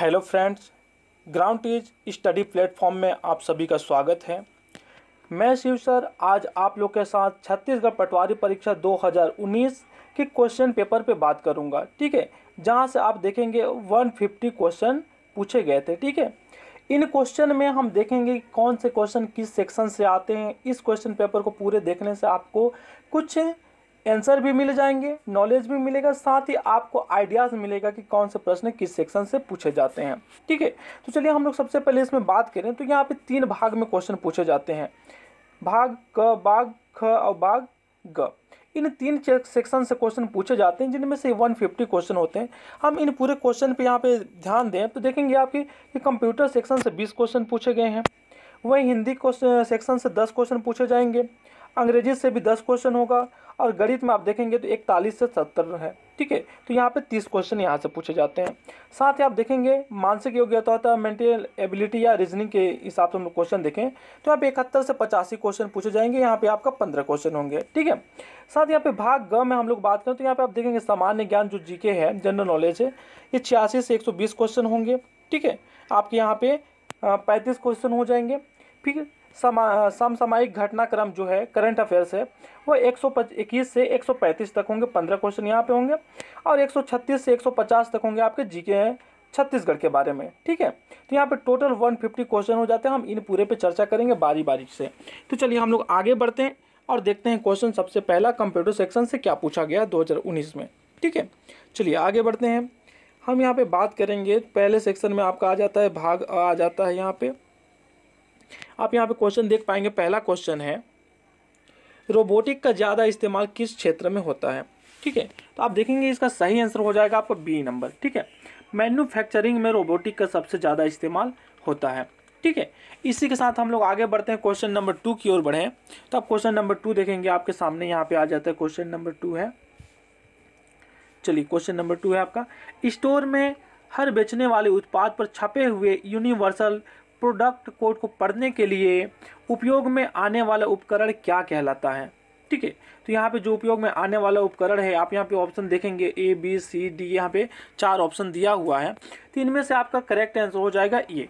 hello friends ground tees study platform में आप सभी का स्वागत है मैं शिव सर आज आप लोग के साथ छत्तीसगढ़ पटवारी परीक्षा 2019 के क्वेश्चन पेपर पे बात करूंगा ठीक है जहां से आप देखेंगे 150 क्वेश्चन पूछे गए थे ठीक है इन क्वेश्चन में हम देखेंगे कौन से क्वेश्चन किस सेक्शन से आते हैं इस क्वेश्चन पेपर को पूरे देखने से आपको कुछ आंसर भी मिल जाएंगे नॉलेज भी मिलेगा साथ ही आपको आइडियाज़ मिलेगा कि कौन से प्रश्न किस सेक्शन से पूछे जाते हैं ठीक है तो चलिए हम लोग सबसे पहले इसमें बात करें तो यहाँ पे तीन भाग में क्वेश्चन पूछे जाते हैं भाग क बाघ ख और बाघ ग इन तीन सेक्शन से क्वेश्चन पूछे जाते हैं जिनमें से 150 क्वेश्चन होते हैं हम इन पूरे क्वेश्चन पे यहाँ पे ध्यान दें तो देखेंगे आपके कि कंप्यूटर सेक्शन से 20 क्वेश्चन पूछे गए हैं वहीं हिंदी क्वेश्चन सेक्शन से 10 क्वेश्चन पूछे जाएंगे अंग्रेजी से भी 10 क्वेश्चन होगा और गणित में आप देखेंगे तो इकतालीस से सत्तर है ठीक है तो यहाँ पे तीस क्वेश्चन यहाँ से पूछे जाते हैं साथ ही आप देखेंगे मानसिक योग्यता होता है मेंटल एबिलिटी या रीजनिंग के हिसाब से हम लोग क्वेश्चन देखें तो यहाँ पे इकहत्तर से पचासी क्वेश्चन पूछे जाएंगे यहाँ पे आपका पंद्रह क्वेश्चन होंगे ठीक है साथ ही यहाँ पे भाग ग में हम लोग बात करें तो यहाँ पे आप देखेंगे सामान्य ज्ञान जो जी है जनरल नॉलेज है ये छियासी से एक क्वेश्चन होंगे ठीक है आपके यहाँ पे पैंतीस क्वेश्चन हो जाएंगे ठीक है समा समसामयिक घटनाक्रम जो है करंट अफेयर्स है वो एक सौ इक्कीस से एक सौ पैंतीस तक होंगे पंद्रह क्वेश्चन यहाँ पे होंगे और एक सौ छत्तीस से एक सौ पचास तक होंगे आपके जीके हैं छत्तीसगढ़ के बारे में ठीक है तो यहाँ पे टोटल वन फिफ्टी क्वेश्चन हो जाते हैं हम इन पूरे पे चर्चा करेंगे बारी बारी से तो चलिए हम लोग आगे बढ़ते हैं और देखते हैं क्वेश्चन सबसे पहला कंप्यूटर सेक्शन से क्या पूछा गया दो में ठीक है चलिए आगे बढ़ते हैं हम यहाँ पर बात करेंगे पहले सेक्शन में आपका आ जाता है भाग आ जाता है यहाँ पर आप यहाँ पे क्वेश्चन देख पाएंगे पहला क्वेश्चन है रोबोटिक का ज़्यादा इस्तेमाल किस क्षेत्र में होता है ठीक है तो आप देखेंगे इसका सही आंसर हो जाएगा आपका बी नंबर ठीक है मैन्युफैक्चरिंग में रोबोटिक का सबसे ज़्यादा इस्तेमाल होता है ठीक है इसी के साथ हम लोग आगे बढ़ते हैं क्वेश्चन नंबर टू की ओर बढ़ें तो आप क्वेश्चन नंबर टू देखेंगे आपके सामने यहाँ पे आ जाता है क्वेश्चन नंबर टू है चलिए क्वेश्चन नंबर टू है आपका स्टोर में हर बेचने वाले उत्पाद पर छपे हुए यूनिवर्सल प्रोडक्ट कोड को पढ़ने के लिए उपयोग में आने वाला उपकरण क्या कहलाता है ठीक है तो यहाँ पे जो उपयोग में आने वाला उपकरण है आप यहाँ पे ऑप्शन देखेंगे ए बी सी डी यहाँ पे चार ऑप्शन दिया हुआ है तो इनमें से आपका करेक्ट आंसर हो जाएगा ये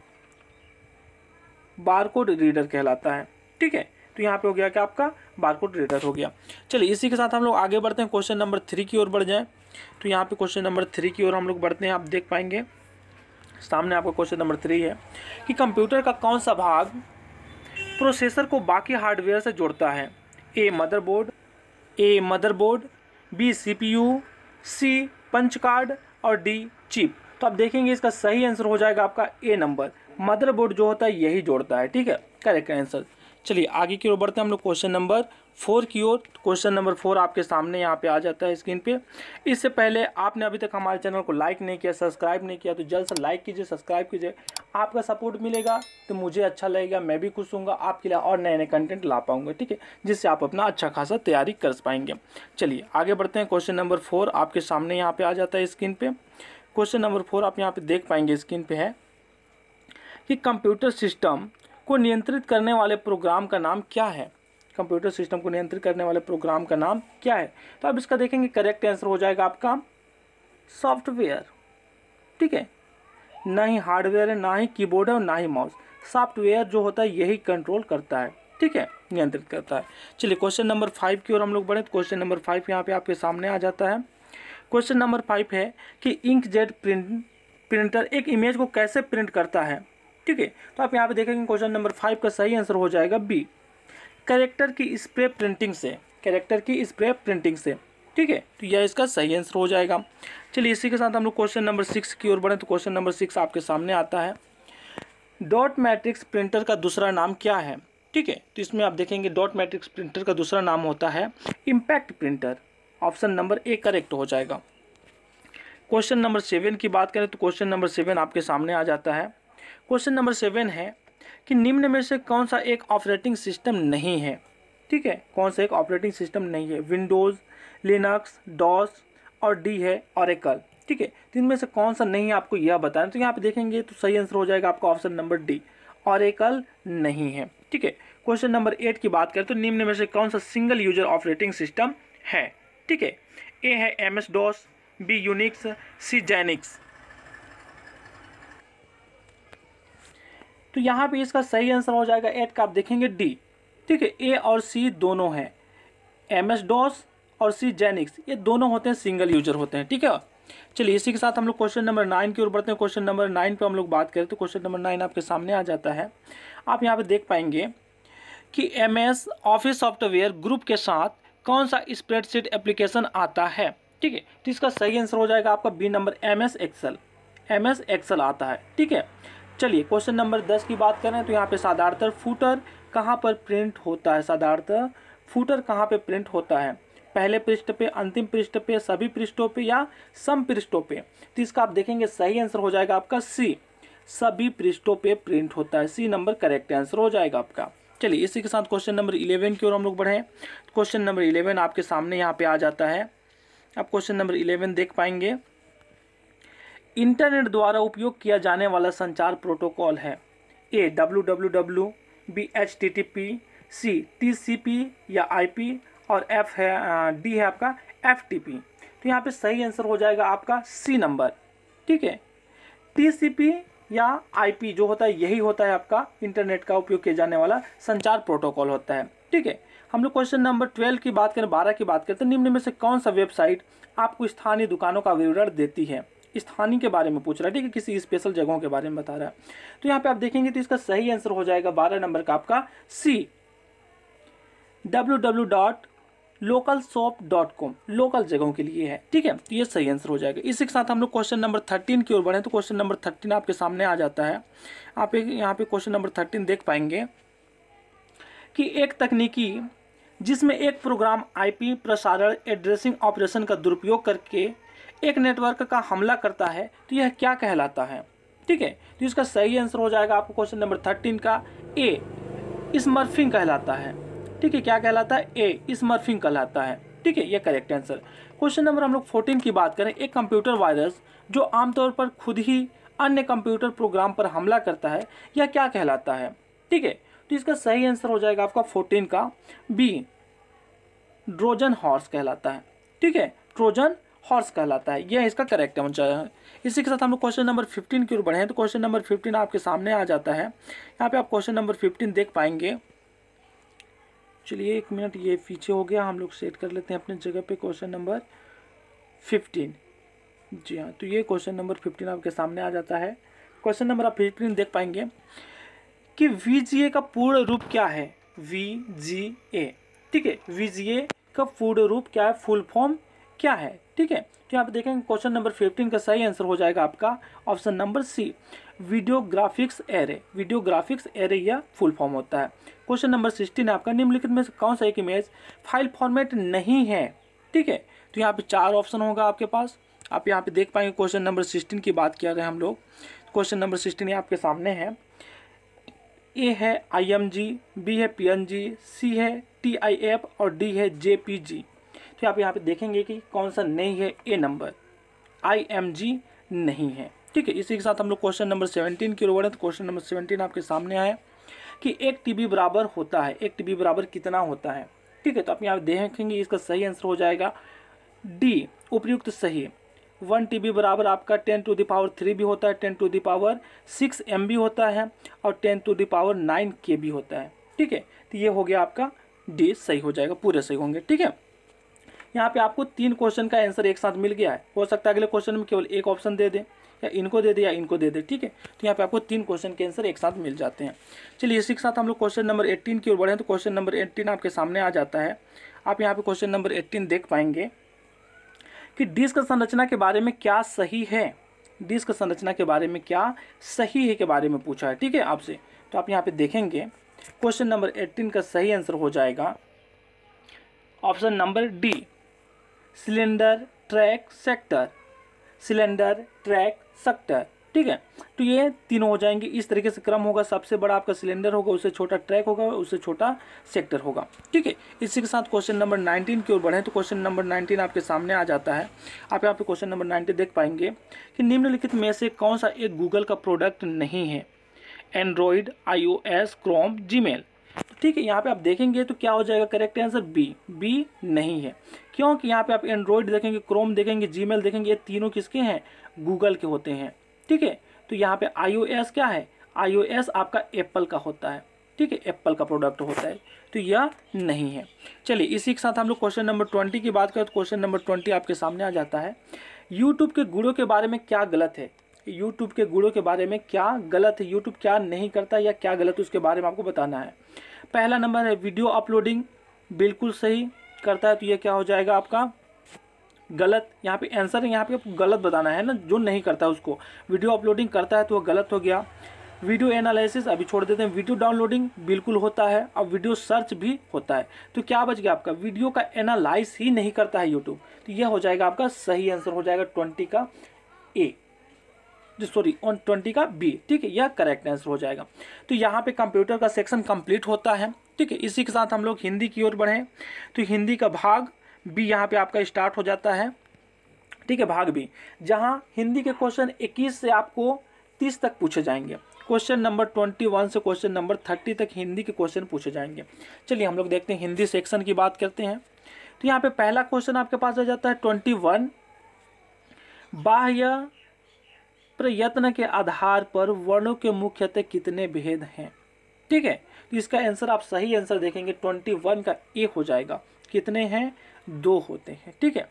बारकोड रीडर कहलाता है ठीक है तो यहाँ पे हो गया कि आपका बारकोड रीडर हो गया चलिए इसी के साथ हम लोग आगे बढ़ते हैं क्वेश्चन नंबर थ्री की ओर बढ़ जाएँ तो यहाँ पे क्वेश्चन नंबर थ्री की ओर हम लोग बढ़ते हैं आप देख पाएंगे सामने आपका क्वेश्चन नंबर थ्री है कि कंप्यूटर का कौन सा भाग प्रोसेसर को बाकी हार्डवेयर से जोड़ता है A motherboard A motherboard B CPU C punch card और डी चिप तो आप देखेंगे इसका सही आंसर हो जाएगा आपका ए नंबर मदरबोर्ड जो होता है यही जोड़ता है ठीक है करेक्ट आंसर चलिए आगे की ओर बढ़ते हैं हम लोग क्वेश्चन नंबर फोर की ओर क्वेश्चन नंबर फोर आपके सामने यहाँ पे आ जाता है स्क्रीन पे इससे पहले आपने अभी तक हमारे चैनल को लाइक नहीं किया सब्सक्राइब नहीं किया तो जल्द से लाइक कीजिए सब्सक्राइब कीजिए आपका सपोर्ट मिलेगा तो मुझे अच्छा लगेगा मैं भी खुश हूँ आपके लिए और नए नए कंटेंट ला पाऊँगा ठीक है जिससे आप अपना अच्छा खासा तैयारी कर पाएंगे चलिए आगे बढ़ते हैं क्वेश्चन नंबर फोर आपके सामने यहाँ पर आ जाता है स्क्रीन पर क्वेश्चन नंबर फोर आप यहाँ पर देख पाएंगे स्क्रीन पर है कि कंप्यूटर सिस्टम को नियंत्रित करने वाले प्रोग्राम का नाम क्या है कंप्यूटर सिस्टम को नियंत्रित करने वाले प्रोग्राम का नाम क्या है तो आप इसका देखेंगे करेक्ट आंसर हो जाएगा आपका सॉफ्टवेयर ठीक है ना ही हार्डवेयर है ना ही कीबोर्ड है और ना ही माउस सॉफ्टवेयर जो होता है यही कंट्रोल करता है ठीक है नियंत्रित करता है चलिए क्वेश्चन नंबर फाइव की ओर हम लोग बढ़े तो क्वेश्चन नंबर फाइव यहाँ पे आपके सामने आ जाता है क्वेश्चन नंबर फाइव है कि इंक जेट प्रिंट प्रिंटर एक इमेज को कैसे प्रिंट करता है ठीक है तो आप यहाँ पे देखेंगे क्वेश्चन नंबर फाइव का सही आंसर हो जाएगा बी करेक्टर की स्प्रे प्रिंटिंग से करेक्टर की स्प्रे प्रिंटिंग से ठीक है तो यह इसका सही आंसर हो जाएगा चलिए इसी के साथ हम लोग क्वेश्चन नंबर सिक्स की ओर बढ़ें तो क्वेश्चन नंबर सिक्स आपके सामने आता है डॉट मैट्रिक्स प्रिंटर का दूसरा नाम क्या है ठीक है तो इसमें आप देखेंगे डॉट मैट्रिक्स प्रिंटर का दूसरा नाम होता है impact printer option number A correct हो जाएगा क्वेश्चन नंबर सेवन की बात करें तो क्वेश्चन नंबर सेवन आपके सामने आ जाता है क्वेश्चन नंबर सेवन है कि निम्न में से कौन सा एक ऑपरेटिंग सिस्टम नहीं है ठीक है कौन सा एक ऑपरेटिंग सिस्टम नहीं है विंडोज़ लिनक्स डॉस और डी है ऑरेकल ठीक है तो इनमें से कौन सा नहीं है आपको यह बताना तो यहाँ पे देखेंगे तो सही आंसर हो जाएगा आपका ऑप्शन नंबर डी ऑरेकल नहीं है ठीक है क्वेश्चन नंबर एट की बात करें तो निम्न में से कौन सा सिंगल यूजर ऑपरेटिंग सिस्टम है ठीक है ए है M S DOS B Unix C Xenix तो यहाँ पे इसका सही आंसर हो जाएगा एट का आप देखेंगे डी ठीक है ए और सी दोनों हैं एम एस डॉस और सी जेनिक्स ये दोनों होते हैं सिंगल यूजर होते हैं ठीक है चलिए इसी के साथ हम लोग क्वेश्चन नंबर नाइन की ओर बढ़ते हैं क्वेश्चन नंबर नाइन पर हम लोग बात करें तो क्वेश्चन नंबर नाइन आपके सामने आ जाता है आप यहाँ पर देख पाएंगे कि M S Office software group के साथ कौन सा स्प्रेडशीट एप्लीकेशन आता है ठीक है तो इसका सही आंसर हो जाएगा आपका B number M S Excel M S Excel आता है ठीक है चलिए क्वेश्चन नंबर दस की बात करें तो यहाँ पे साधारणतः फूटर कहाँ पर प्रिंट होता है साधारणतः फूटर कहाँ पे प्रिंट होता है पहले पृष्ठ पे अंतिम पृष्ठ पे सभी पृष्ठों पे या सम पृष्ठों पे तो इसका आप देखेंगे सही आंसर हो जाएगा आपका सी सभी पृष्ठों पे प्रिंट होता है सी नंबर करेक्ट आंसर हो जाएगा आपका चलिए इसी के साथ क्वेश्चन नंबर इलेवन की ओर हम लोग बढ़े क्वेश्चन नंबर इलेवन आपके सामने यहाँ पे आ जाता है आप क्वेश्चन नंबर इलेवन देख पाएंगे इंटरनेट द्वारा उपयोग किया जाने वाला संचार प्रोटोकॉल है A W W W B H T T P C T C P या आई पी और एफ है डी है आपका एफ टी पी तो यहाँ पे सही आंसर हो जाएगा आपका सी नंबर ठीक है टी सी पी या आई पी जो होता है यही होता है आपका इंटरनेट का उपयोग किया जाने वाला संचार प्रोटोकॉल होता है ठीक है हम लोग क्वेश्चन नंबर ट्वेल्व की बात करें बारह की बात करें तो निम्न में से कौन सा वेबसाइट आपको स्थानीय दुकानों का विवरण देती है स्थानीय के बारे में पूछ रहा है ठीक है किसी स्पेशल जगहों के बारे में बता रहा है तो यहाँ पे आप देखेंगे तो इसका सही आंसर हो जाएगा बारह नंबर का आपका C W W dot local shop dot com local जगहों के लिए है ठीक है तो ये सही आंसर हो जाएगा इसी के साथ हम लोग क्वेश्चन नंबर थर्टीन की ओर बढ़े तो क्वेश्चन नंबर थर्टीन आपके सामने आ जाता है आप एक यहाँ पे क्वेश्चन नंबर थर्टीन देख पाएंगे कि एक तकनीकी जिसमें एक प्रोग्राम आईपी प्रसारण एड्रेसिंग ऑपरेशन का दुरुपयोग करके एक नेटवर्क का हमला करता है तो यह क्या कहलाता है ठीक है तो इसका सही आंसर हो जाएगा आपको क्वेश्चन नंबर थर्टीन का ए स्मर्फिंग कहलाता है ठीक है क्या कहलाता है ए स्मर्फिंग कहलाता है ठीक है यह करेक्ट आंसर क्वेश्चन नंबर हम लोग फोर्टीन की बात करें एक कंप्यूटर वायरस जो आमतौर पर खुद ही अन्य कंप्यूटर प्रोग्राम पर हमला करता है यह क्या कहलाता है ठीक है तो इसका सही आंसर हो जाएगा आपका फोर्टीन का बी ड्रोजन हॉर्स कहलाता है ठीक है ट्रोजन हॉर्स कहलाता है यह इसका करेक्ट आंसर है इसी के साथ हम लोग क्वेश्चन नंबर फिफ्टीन की ओर बढ़े हैं तो क्वेश्चन नंबर फिफ्टीन आपके सामने आ जाता है यहाँ पे आप क्वेश्चन नंबर फिफ्टीन देख पाएंगे चलिए एक मिनट ये पीछे हो गया हम लोग सेट कर लेते हैं अपने जगह पे क्वेश्चन नंबर फिफ्टीन जी हाँ तो ये क्वेश्चन नंबर फिफ्टीन आपके सामने आ जाता है क्वेश्चन नंबर आप फिफ्टीन देख पाएंगे कि वी का पूर्ण रूप क्या है वी ठीक है वी जी ए का पूर्ण रूप क्या है फुल फॉर्म क्या है ठीक है तो यहाँ पे देखेंगे क्वेश्चन नंबर फिफ्टीन का सही आंसर हो जाएगा आपका option number C video graphics array video graphics array यह फुल फॉर्म होता है क्वेश्चन नंबर सिक्सटीन आपका निम्नलिखित में कौन सा एक इमेज फाइल फॉर्मेट नहीं है ठीक है तो यहाँ पे चार ऑप्शन होगा आपके पास आप यहाँ पे देख पाएंगे क्वेश्चन नंबर सिक्सटीन की बात किया गया हम लोग क्वेश्चन नंबर सिक्सटीन आपके सामने है ए है आई बी है पी सी है टी और डी है जी तो आप यहाँ पे देखेंगे कि कौन सा नहीं है ए नंबर आई एम जी नहीं है ठीक है इसी के साथ हम लोग क्वेश्चन नंबर सेवनटीन की ओर तो क्वेश्चन नंबर सेवनटीन आपके सामने आया कि एक टीबी बराबर होता है एक टीबी बराबर कितना होता है ठीक है तो आप यहाँ देखेंगे इसका सही आंसर हो जाएगा डी उपयुक्त सही वन टी बी बराबर आपका टेन टू दावर थ्री भी होता है ten to the power six M भी होता है और टेन टू दावर नाइन के भी होता है ठीक है तो ये हो गया आपका डी सही हो जाएगा पूरे सही होंगे ठीक है यहाँ पे आपको तीन क्वेश्चन का आंसर एक साथ मिल गया है हो सकता है अगले क्वेश्चन में केवल एक ऑप्शन दे दें या इनको दे दे या इनको दे दे ठीक है तो यहाँ पे आपको तीन क्वेश्चन के आंसर एक साथ मिल जाते हैं चलिए इसी के साथ हम लोग क्वेश्चन नंबर एट्टीन की ओर बढ़े तो क्वेश्चन नंबर एट्टीन आपके सामने आ जाता है आप यहाँ पे क्वेश्चन नंबर एट्टीन देख पाएंगे कि डिस्क संरचना के बारे में क्या सही है डिस्क संरचना के बारे में क्या सही है के बारे में पूछा है ठीक है आपसे तो आप यहाँ पे देखेंगे क्वेश्चन नंबर एट्टीन का सही आंसर हो जाएगा option number D cylinder track sector cylinder track sector ठीक है तो ये तीनों हो जाएंगे इस तरीके से क्रम होगा सबसे बड़ा आपका सिलेंडर होगा उससे छोटा ट्रैक होगा उससे छोटा सेक्टर होगा ठीक है इसी के साथ क्वेश्चन नंबर 19 की ओर बढ़ें तो क्वेश्चन नंबर 19 आपके सामने आ जाता है आप यहाँ पे क्वेश्चन नंबर 19 देख पाएंगे कि निम्नलिखित में से कौन सा एक गूगल का प्रोडक्ट नहीं है Android I O S Chrome Gmail ठीक है यहाँ पे आप देखेंगे तो क्या हो जाएगा करेक्ट आंसर बी बी नहीं है क्योंकि यहाँ पे आप एंड्रॉयड देखेंगे क्रोम देखेंगे जी देखेंगे ये तीनों किसके हैं गूगल के होते हैं ठीक है तो यहाँ पे आई क्या है आई आपका एप्पल का होता है ठीक है एप्पल का प्रोडक्ट होता है तो यह नहीं है चलिए इसी के साथ हम लोग क्वेश्चन नंबर ट्वेंटी की बात करें तो क्वेश्चन नंबर ट्वेंटी आपके सामने आ जाता है यूट्यूब के गुड़ों के बारे में क्या गलत है यूट्यूब के गुणों के बारे में क्या गलत है यूट्यूब क्या नहीं करता या क्या गलत है उसके बारे में आपको बताना है पहला नंबर है वीडियो अपलोडिंग बिल्कुल सही करता है तो ये क्या हो जाएगा आपका गलत यहाँ पे आंसर यहाँ पे गलत बताना है ना जो नहीं करता है उसको वीडियो अपलोडिंग करता है तो वो गलत हो गया वीडियो एनालिसिस अभी छोड़ देते हैं वीडियो डाउनलोडिंग बिल्कुल होता है और वीडियो सर्च भी होता है तो क्या बच गया आपका वीडियो का एनालाइज ही नहीं करता है यूट्यूब तो यह हो जाएगा आपका सही आंसर हो जाएगा ट्वेंटी का ए सॉरी ऑन ट्वेंटी का बी ठीक है यह करेक्ट आंसर हो जाएगा तो यहाँ पे कंप्यूटर का सेक्शन कंप्लीट होता है ठीक है इसी के साथ हम लोग हिंदी की ओर बढ़ें तो हिंदी का भाग बी यहाँ पे आपका स्टार्ट हो जाता है ठीक है भाग बी जहाँ हिंदी के क्वेश्चन इक्कीस से आपको तीस तक पूछे जाएंगे क्वेश्चन नंबर ट्वेंटी वन से क्वेश्चन नंबर थर्टी तक हिंदी के क्वेश्चन पूछे जाएंगे चलिए हम लोग देखते हैं हिंदी सेक्शन की बात करते हैं तो यहाँ पे पहला क्वेश्चन आपके पास आ जाता है ट्वेंटी वन बाह्य प्रयत्न के आधार पर वर्णों के मुख्यतः कितने भेद हैं ठीक है तो इसका आंसर आप सही आंसर देखेंगे ट्वेंटी वन का ए हो जाएगा कितने हैं दो होते हैं ठीक है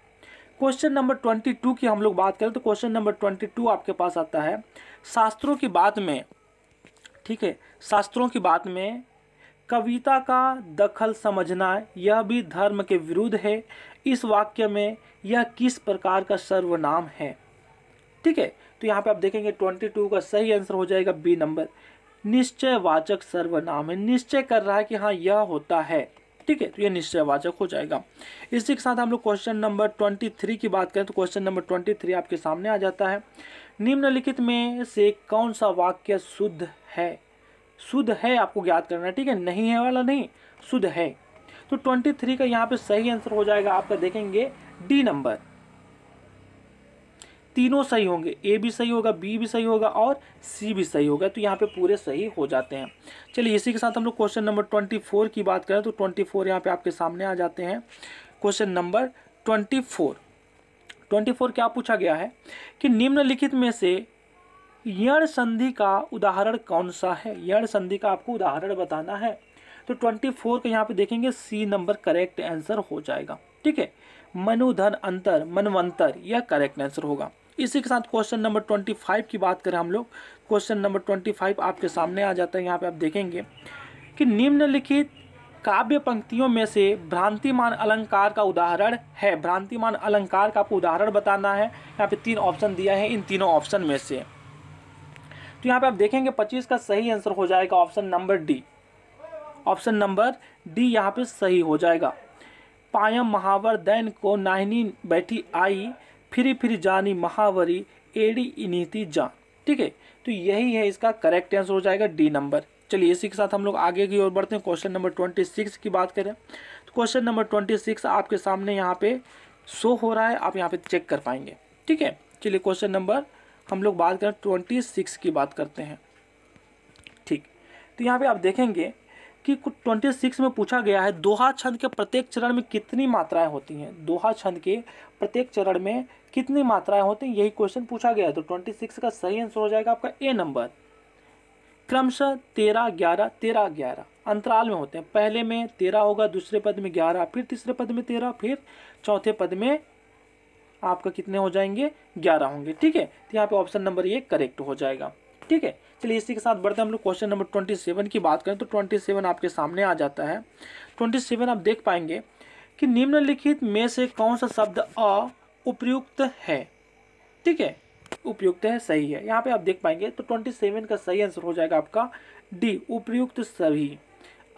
क्वेश्चन नंबर ट्वेंटी टू की हम लोग बात करें तो क्वेश्चन नंबर ट्वेंटी टू आपके पास आता है शास्त्रों की बात में ठीक है शास्त्रों की बात में कविता का दखल समझना यह भी धर्म के विरुद्ध है इस वाक्य में यह किस प्रकार का सर्वनाम है ठीक है तो यहाँ पे आप देखेंगे ट्वेंटी टू का सही आंसर हो जाएगा बी नंबर निश्चयवाचक सर्वनाम है निश्चय कर रहा है कि हाँ यह होता है ठीक है तो यह निश्चयवाचक हो जाएगा इसी के साथ हम लोग क्वेश्चन नंबर ट्वेंटी थ्री की बात करें तो क्वेश्चन नंबर ट्वेंटी थ्री आपके सामने आ जाता है निम्नलिखित में से कौन सा वाक्य शुद्ध है शुद्ध है आपको ज्ञात करना है ठीक है नहीं है वाला नहीं शुद्ध है तो ट्वेंटी थ्री का यहाँ पे सही आंसर हो जाएगा आपका देखेंगे डी नंबर तीनों सही होंगे ए भी सही होगा बी भी सही होगा और सी भी सही होगा तो यहाँ पे पूरे सही हो जाते हैं चलिए इसी के साथ हम लोग क्वेश्चन नंबर ट्वेंटी फोर की बात करें तो ट्वेंटी फोर यहाँ पर आपके सामने आ जाते हैं question number twenty four twenty four क्या पूछा गया है कि निम्नलिखित में से यण संधि का उदाहरण कौन सा है यण संधि का आपको उदाहरण बताना है तो ट्वेंटी फोर का यहाँ पर देखेंगे सी नंबर करेक्ट आंसर हो जाएगा ठीक है मनुधन अंतर मनवंतर यह करेक्ट आंसर होगा इसी के साथ क्वेश्चन नंबर ट्वेंटी फाइव की बात करें हम लोग क्वेश्चन नंबर ट्वेंटी फाइव आपके सामने आ जाता है यहाँ पे आप देखेंगे कि निम्नलिखित काव्य पंक्तियों में से भ्रांतिमान अलंकार का उदाहरण है भ्रांतिमान अलंकार का आपको उदाहरण बताना है यहाँ पे तीन ऑप्शन दिया है इन तीनों ऑप्शन में से तो यहाँ पे आप देखेंगे पच्चीस का सही आंसर हो जाएगा option number D option number D यहाँ पे सही हो जाएगा पायम महावर दैन को नाहिनी बैठी आई फिरी फिरी जानी महावरी एडी इनिति जान ठीक है तो यही है इसका करेक्ट आंसर हो जाएगा डी नंबर चलिए इसी के साथ हम लोग आगे की ओर बढ़ते हैं क्वेश्चन नंबर ट्वेंटी सिक्स की बात करें तो क्वेश्चन नंबर ट्वेंटी सिक्स आपके सामने यहाँ पे शो हो रहा है आप यहाँ पे चेक कर पाएंगे ठीक है चलिए क्वेश्चन नंबर हम लोग बात करें ट्वेंटी सिक्स की बात करते हैं ठीक तो यहाँ पे आप देखेंगे कि ट्वेंटी सिक्स में पूछा गया है दोहा छंद के प्रत्येक चरण में कितनी मात्राएं होती हैं दोहा छंद के प्रत्येक चरण में कितनी मात्राएं होती हैं यही क्वेश्चन पूछा गया है तो ट्वेंटी सिक्स का सही आंसर हो जाएगा आपका ए नंबर क्रमशः तेरह ग्यारह तेरह ग्यारह अंतराल में होते हैं पहले में तेरह होगा दूसरे पद में ग्यारह फिर तीसरे पद में तेरह फिर चौथे पद में आपका कितने हो जाएंगे ग्यारह होंगे ठीक है तो यहाँ पे ऑप्शन नंबर ये करेक्ट हो जाएगा ठीक है चलिए इसी के साथ बढ़ते हैं हम लोग क्वेश्चन नंबर ट्वेंटी सेवन की बात करें तो ट्वेंटी सेवन आपके सामने आ जाता है ट्वेंटी सेवन आप देख पाएंगे कि निम्नलिखित में से कौन सा शब्द अ उपयुक्त है ठीक है उपयुक्त है सही है यहाँ पे आप देख पाएंगे तो ट्वेंटी सेवन का सही आंसर हो जाएगा आपका डी उपयुक्त सभी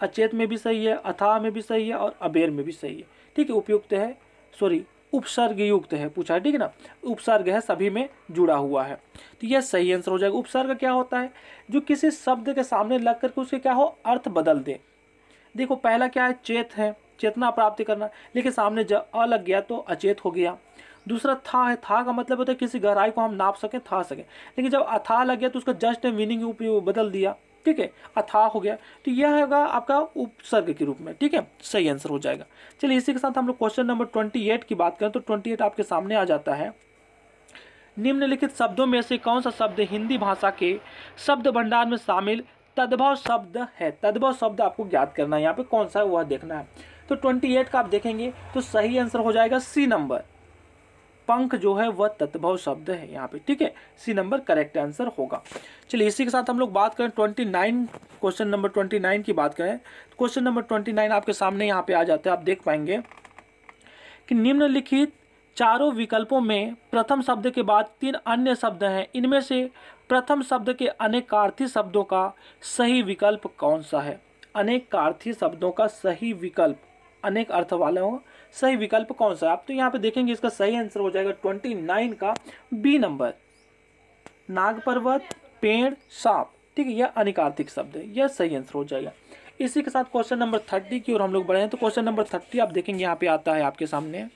अचेत में भी सही है अथाह में भी सही है और अबेर में भी सही है ठीक है उपयुक्त है सॉरी उपसर्ग युक्त है पूछा है ठीक है ना उपसर्ग है सभी में जुड़ा हुआ है तो यह सही आंसर हो जाएगा उपसर्ग क्या होता है जो किसी शब्द के सामने लग करके उसके क्या हो अर्थ बदल दे देखो पहला क्या है चेत है चेतना प्राप्ति करना लेकिन सामने जब अ लग गया तो अचेत हो गया दूसरा था है था का मतलब होता है किसी गहराई को हम नाप सकें था सकें लेकिन जब अथा लग गया तो उसका जस्ट मीनिंग बदल दिया ठीक है अथाह हो गया तो यह होगा आपका उपसर्ग के रूप में ठीक है सही आंसर हो जाएगा चलिए इसी के साथ हम लोग क्वेश्चन नंबर ट्वेंटी एट की बात करें तो ट्वेंटी एट आपके सामने आ जाता है निम्नलिखित शब्दों में से कौन सा शब्द हिंदी भाषा के शब्द भंडार में शामिल तद्भव शब्द है तद्भव शब्द आपको ज्ञात करना है यहाँ पे कौन सा है वह देखना है तो ट्वेंटी एट का आप देखेंगे तो सही आंसर हो जाएगा सी नंबर पंख जो है वह तत्भव शब्द है यहाँ पे ठीक है सी नंबर करेक्ट आंसर होगा चलिए इसी के साथ हम लोग बात करें twenty nine question number twenty nine की बात करें क्वेश्चन नंबर ट्वेंटी नाइन आपके सामने यहाँ पे आ जाते हैं आप देख पाएंगे कि निम्नलिखित चारों विकल्पों में प्रथम शब्द के बाद तीन अन्य शब्द हैं इनमें से प्रथम शब्द के अनेकार्थी शब्दों का सही विकल्प कौन सा है अनेकार्थी शब्दों का सही विकल्प अनेक अर्थ वाले हों सही विकल्प कौन सा है आप तो यहाँ पे देखेंगे इसका सही आंसर हो जाएगा ट्वेंटी नाइन का बी नंबर नाग पर्वत पेड़ सांप ठीक है यह अनिकार्तिक शब्द है यह सही आंसर हो जाएगा इसी के साथ क्वेश्चन नंबर थर्टी की ओर हम लोग बढ़े हैं तो क्वेश्चन नंबर थर्टी आप देखेंगे यहाँ पे आता है आपके सामने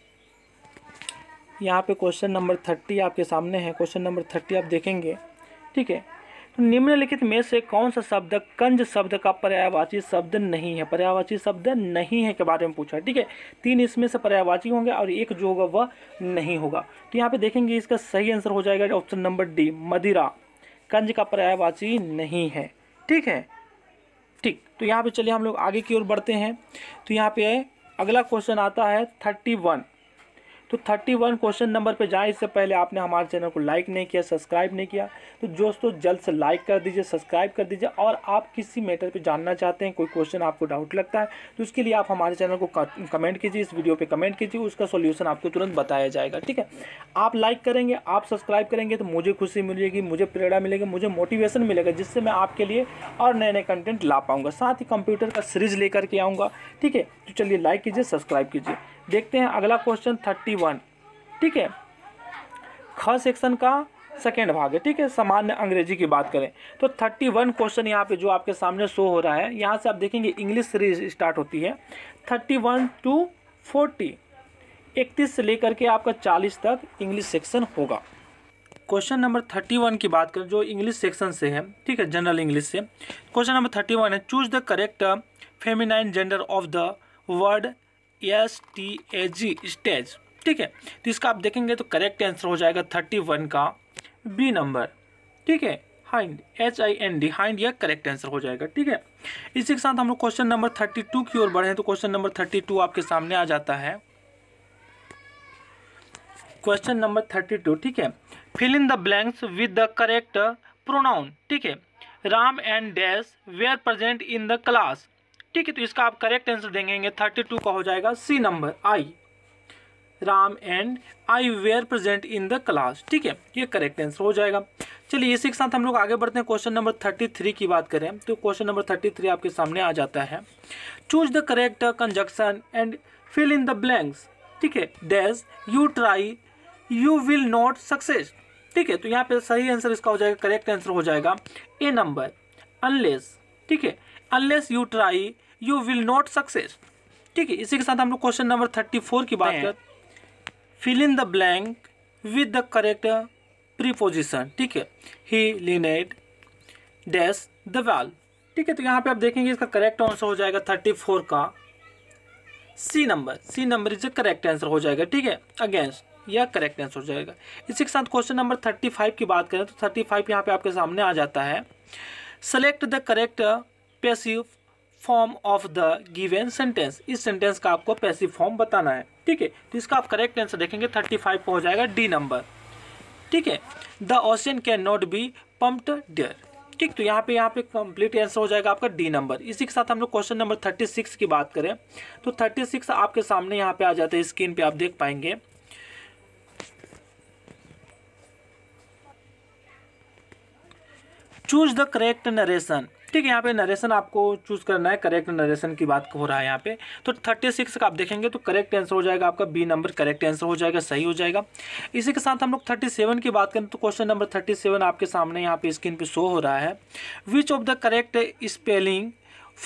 यहाँ पे क्वेश्चन नंबर थर्टी आपके सामने है क्वेश्चन नंबर थर्टी आप देखेंगे ठीक है तो निम्नलिखित में से कौन सा शब्द कंज शब्द का पर्यायवाची शब्द नहीं है पर्यायवाची शब्द नहीं है के बारे में पूछा ठीक है तीन इसमें से पर्यायवाची होंगे और एक जो होगा वह नहीं होगा तो यहाँ पे देखेंगे इसका सही आंसर हो जाएगा ऑप्शन नंबर डी मदिरा कंज का पर्यायवाची नहीं है ठीक है ठीक तो यहाँ पर चलिए हम लोग आगे की ओर बढ़ते हैं तो यहाँ पे अगला क्वेश्चन आता है थर्टी वन तो 31 क्वेश्चन नंबर पे जाएं इससे पहले आपने हमारे चैनल को लाइक नहीं किया सब्सक्राइब नहीं किया तो दोस्तों जल्द से लाइक कर दीजिए सब्सक्राइब कर दीजिए और आप किसी मैटर पे जानना चाहते हैं कोई क्वेश्चन आपको डाउट लगता है तो उसके लिए आप हमारे चैनल को कमेंट कीजिए इस वीडियो पर कमेंट कीजिए उसका सोल्यूशन आपको तुरंत बताया जाएगा ठीक है आप लाइक करेंगे आप सब्सक्राइब करेंगे तो मुझे खुशी मिलेगी मुझे प्रेरणा मिलेगी मुझे मोटिवेशन मिलेगा जिससे मैं आपके लिए और नए नए कंटेंट ला पाऊँगा साथ ही कंप्यूटर का सीरीज लेकर के आऊँगा ठीक है तो चलिए लाइक कीजिए सब्सक्राइब कीजिए देखते हैं अगला क्वेश्चन थर्टी वन ठीक है ख सेक्शन का सेकेंड भाग है ठीक है सामान्य अंग्रेजी की बात करें तो थर्टी वन क्वेश्चन यहाँ पे जो आपके सामने शो हो रहा है यहाँ से आप देखेंगे इंग्लिश सीरीज स्टार्ट होती है थर्टी वन टू फोर्टी इकतीस से लेकर के आपका चालीस तक इंग्लिश सेक्शन होगा क्वेश्चन नंबर थर्टी वन की बात करें जो इंग्लिश सेक्शन से है ठीक है जनरल इंग्लिश से क्वेश्चन नंबर थर्टी वन है choose the correct feminine gender of the word S T A G stage ठीक है तो इसका आप देखेंगे तो करेक्ट आंसर हो जाएगा थर्टी वन का बी नंबर ठीक है hind H I N D hind यह करेक्ट आंसर हो जाएगा ठीक है इसी के साथ हम लोग क्वेश्चन नंबर थर्टी टू की ओर बढ़े तो क्वेश्चन नंबर थर्टी टू आपके सामने आ जाता है क्वेश्चन नंबर थर्टी टू ठीक है fill in the blanks with the correct pronoun ठीक है Ram and dash were present in the class ठीक है तो इसका आप करेक्ट आंसर देंगे थर्टी टू का हो जाएगा C number I Ram and I were present in the class ठीक है ये करेक्ट आंसर हो जाएगा चलिए इसी के साथ हम लोग आगे बढ़ते हैं क्वेश्चन नंबर थर्टी थ्री की बात करें तो क्वेश्चन नंबर थर्टी थ्री आपके सामने आ जाता है choose the correct conjunction and fill in the blanks ठीक है dash you try you will not success ठीक है तो यहाँ पे सही आंसर इसका हो जाएगा करेक्ट आंसर हो जाएगा ए नंबर अनलेस ठीक है unless you try you will not success ठीक है इसी के साथ हम लोग क्वेश्चन नंबर थर्टी फोर की बात करें fill in the blank with the correct preposition ठीक है he leaned dash the wall ठीक है तो यहाँ पे आप देखेंगे इसका करेक्ट आंसर हो जाएगा थर्टी फोर का C number C number is correct answer हो जाएगा ठीक है अगेंस्ट यह करेक्ट आंसर हो जाएगा इसी के साथ क्वेश्चन नंबर थर्टी फाइव की बात करें तो थर्टी फाइव यहाँ पे आपके सामने आ जाता है select the correct passive form of the given sentence इस सेंटेंस का आपको पैसिव फॉर्म बताना है ठीक है तो इसका आप करेक्ट आंसर देखेंगे थर्टी फाइव पर हो जाएगा डी नंबर ठीक है the ocean can not be pumped dry ठीक तो यहाँ पे यहाँ पे कंप्लीट आंसर हो जाएगा आपका डी नंबर इसी के साथ हम लोग क्वेश्चन नंबर थर्टी सिक्स की बात करें तो थर्टी सिक्स आपके सामने यहाँ पे आ जाता है स्क्रीन पे आप देख पाएंगे चूज द करेक्ट नरेशन ठीक है यहाँ पे नरेशन आपको चूज करना है करेक्ट नरेशन की बात हो रहा है यहाँ पे तो थर्टी सिक्स का आप देखेंगे तो करेक्ट आंसर हो जाएगा आपका बी नंबर करेक्ट आंसर हो जाएगा सही हो जाएगा इसी के साथ हम लोग थर्टी सेवन की बात करें तो क्वेश्चन नंबर थर्टी सेवन आपके सामने यहाँ पे स्क्रीन पे शो हो रहा है which of the correct spelling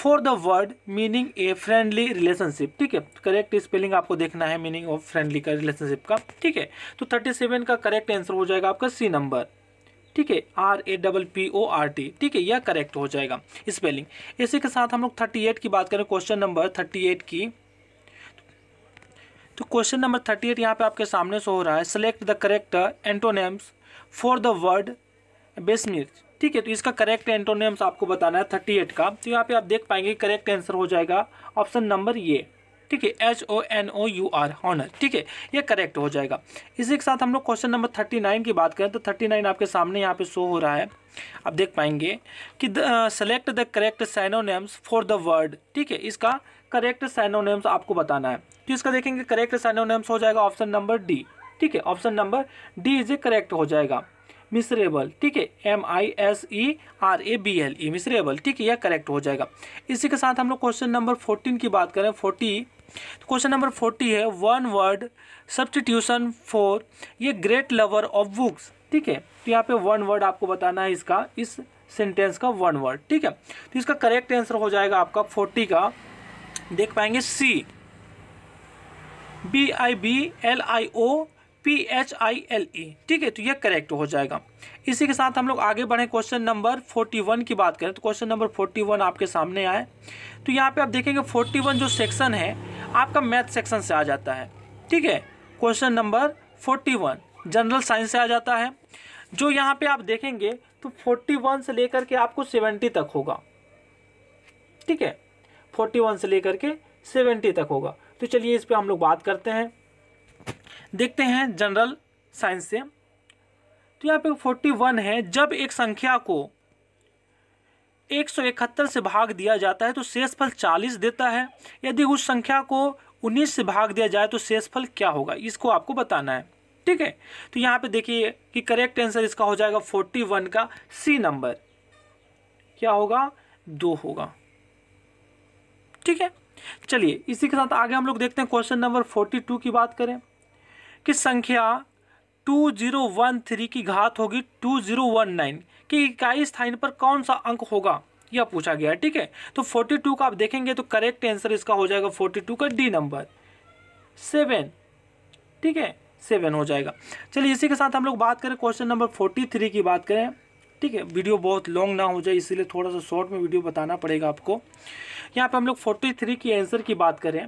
for the word meaning a friendly relationship ठीक है करेक्ट स्पेलिंग आपको देखना है मीनिंग ऑफ फ्रेंडली का रिलेशनशिप का ठीक है तो थर्टी सेवन का करेक्ट आंसर हो जाएगा आपका सी नंबर ठीक है R A double P O R T ठीक है यह करेक्ट हो जाएगा स्पेलिंग इसी के साथ हम लोग थर्टी एट की बात करें क्वेश्चन नंबर थर्टी एट की तो क्वेश्चन नंबर थर्टी एट यहाँ पे आपके सामने से हो रहा है select the correct antonyms for the word besmirch ठीक है तो इसका करेक्ट एंटोनेम्स आपको बताना है थर्टी एट का तो यहाँ पे आप देख पाएंगे करेक्ट आंसर हो जाएगा ऑप्शन नंबर ये ठीक है H O N O U R honour ठीक है ये करेक्ट हो जाएगा इसी के साथ हम लोग क्वेश्चन नंबर थर्टी नाइन की बात करें तो थर्टी नाइन आपके सामने यहाँ पे शो हो रहा है आप देख पाएंगे कि select the correct synonyms for the word ठीक है इसका करेक्ट साइनोनेम्स आपको बताना है तो इसका देखेंगे करेक्ट साइनोनेम्स हो जाएगा ऑप्शन नंबर डी ठीक है option number D is a correct हो जाएगा मिसरेबल ठीक है M I S E R A B L E miserable ठीक है यह करेक्ट हो जाएगा इसी के साथ हम लोग क्वेश्चन नंबर फोर्टीन की बात करें फोर्टी क्वेश्चन नंबर फोर्टी है वन वर्ड सब्सटीट्यूशन फॉर ये ग्रेट लवर ऑफ बुक्स ठीक है तो यहाँ पे वन वर्ड आपको बताना है इसका इस सेंटेंस का वन वर्ड ठीक है तो इसका करेक्ट आंसर हो जाएगा आपका फोर्टी का देख पाएंगे C B I B L I O P H I L E ठीक है तो ये करेक्ट हो जाएगा इसी के साथ हम लोग आगे बढ़े क्वेश्चन नंबर फोर्टी वन की बात करें तो क्वेश्चन नंबर फोर्टी वन आपके सामने आए तो यहाँ पे आप देखेंगे फोर्टी वन जो सेक्शन है आपका मैथ सेक्शन से आ जाता है ठीक है question number forty one general science से आ जाता है जो यहाँ पे आप देखेंगे तो फोर्टी वन से लेकर के आपको सेवेंटी तक होगा ठीक है फोर्टी वन से लेकर के सेवेंटी तक होगा तो चलिए इस पर हम लोग बात करते हैं देखते हैं जनरल साइंस से तो यहाँ पे फोर्टी वन है जब एक संख्या को एक सौ इकहत्तर से भाग दिया जाता है तो शेषफल चालीस देता है यदि उस संख्या को उन्नीस से भाग दिया जाए तो शेषफल क्या होगा इसको आपको बताना है ठीक है तो यहाँ पे देखिए कि करेक्ट आंसर इसका हो जाएगा फोर्टी वन का सी नंबर क्या होगा दो होगा ठीक है चलिए इसी के साथ आगे हम लोग देखते हैं क्वेश्चन नंबर फोर्टी टू की बात करें कि संख्या 2013 की घात होगी 2019 कि इकाई स्थान पर कौन सा अंक होगा यह पूछा गया है ठीक है तो 42 का आप देखेंगे तो करेक्ट आंसर इसका हो जाएगा 42 का डी नंबर सेवन ठीक है सेवन हो जाएगा चलिए इसी के साथ हम लोग बात करें क्वेश्चन नंबर 43 की बात करें ठीक है वीडियो बहुत लॉन्ग ना हो जाए इसीलिए थोड़ा सा शॉर्ट में वीडियो बताना पड़ेगा आपको यहाँ पे हम लोग 43 की आंसर की बात करें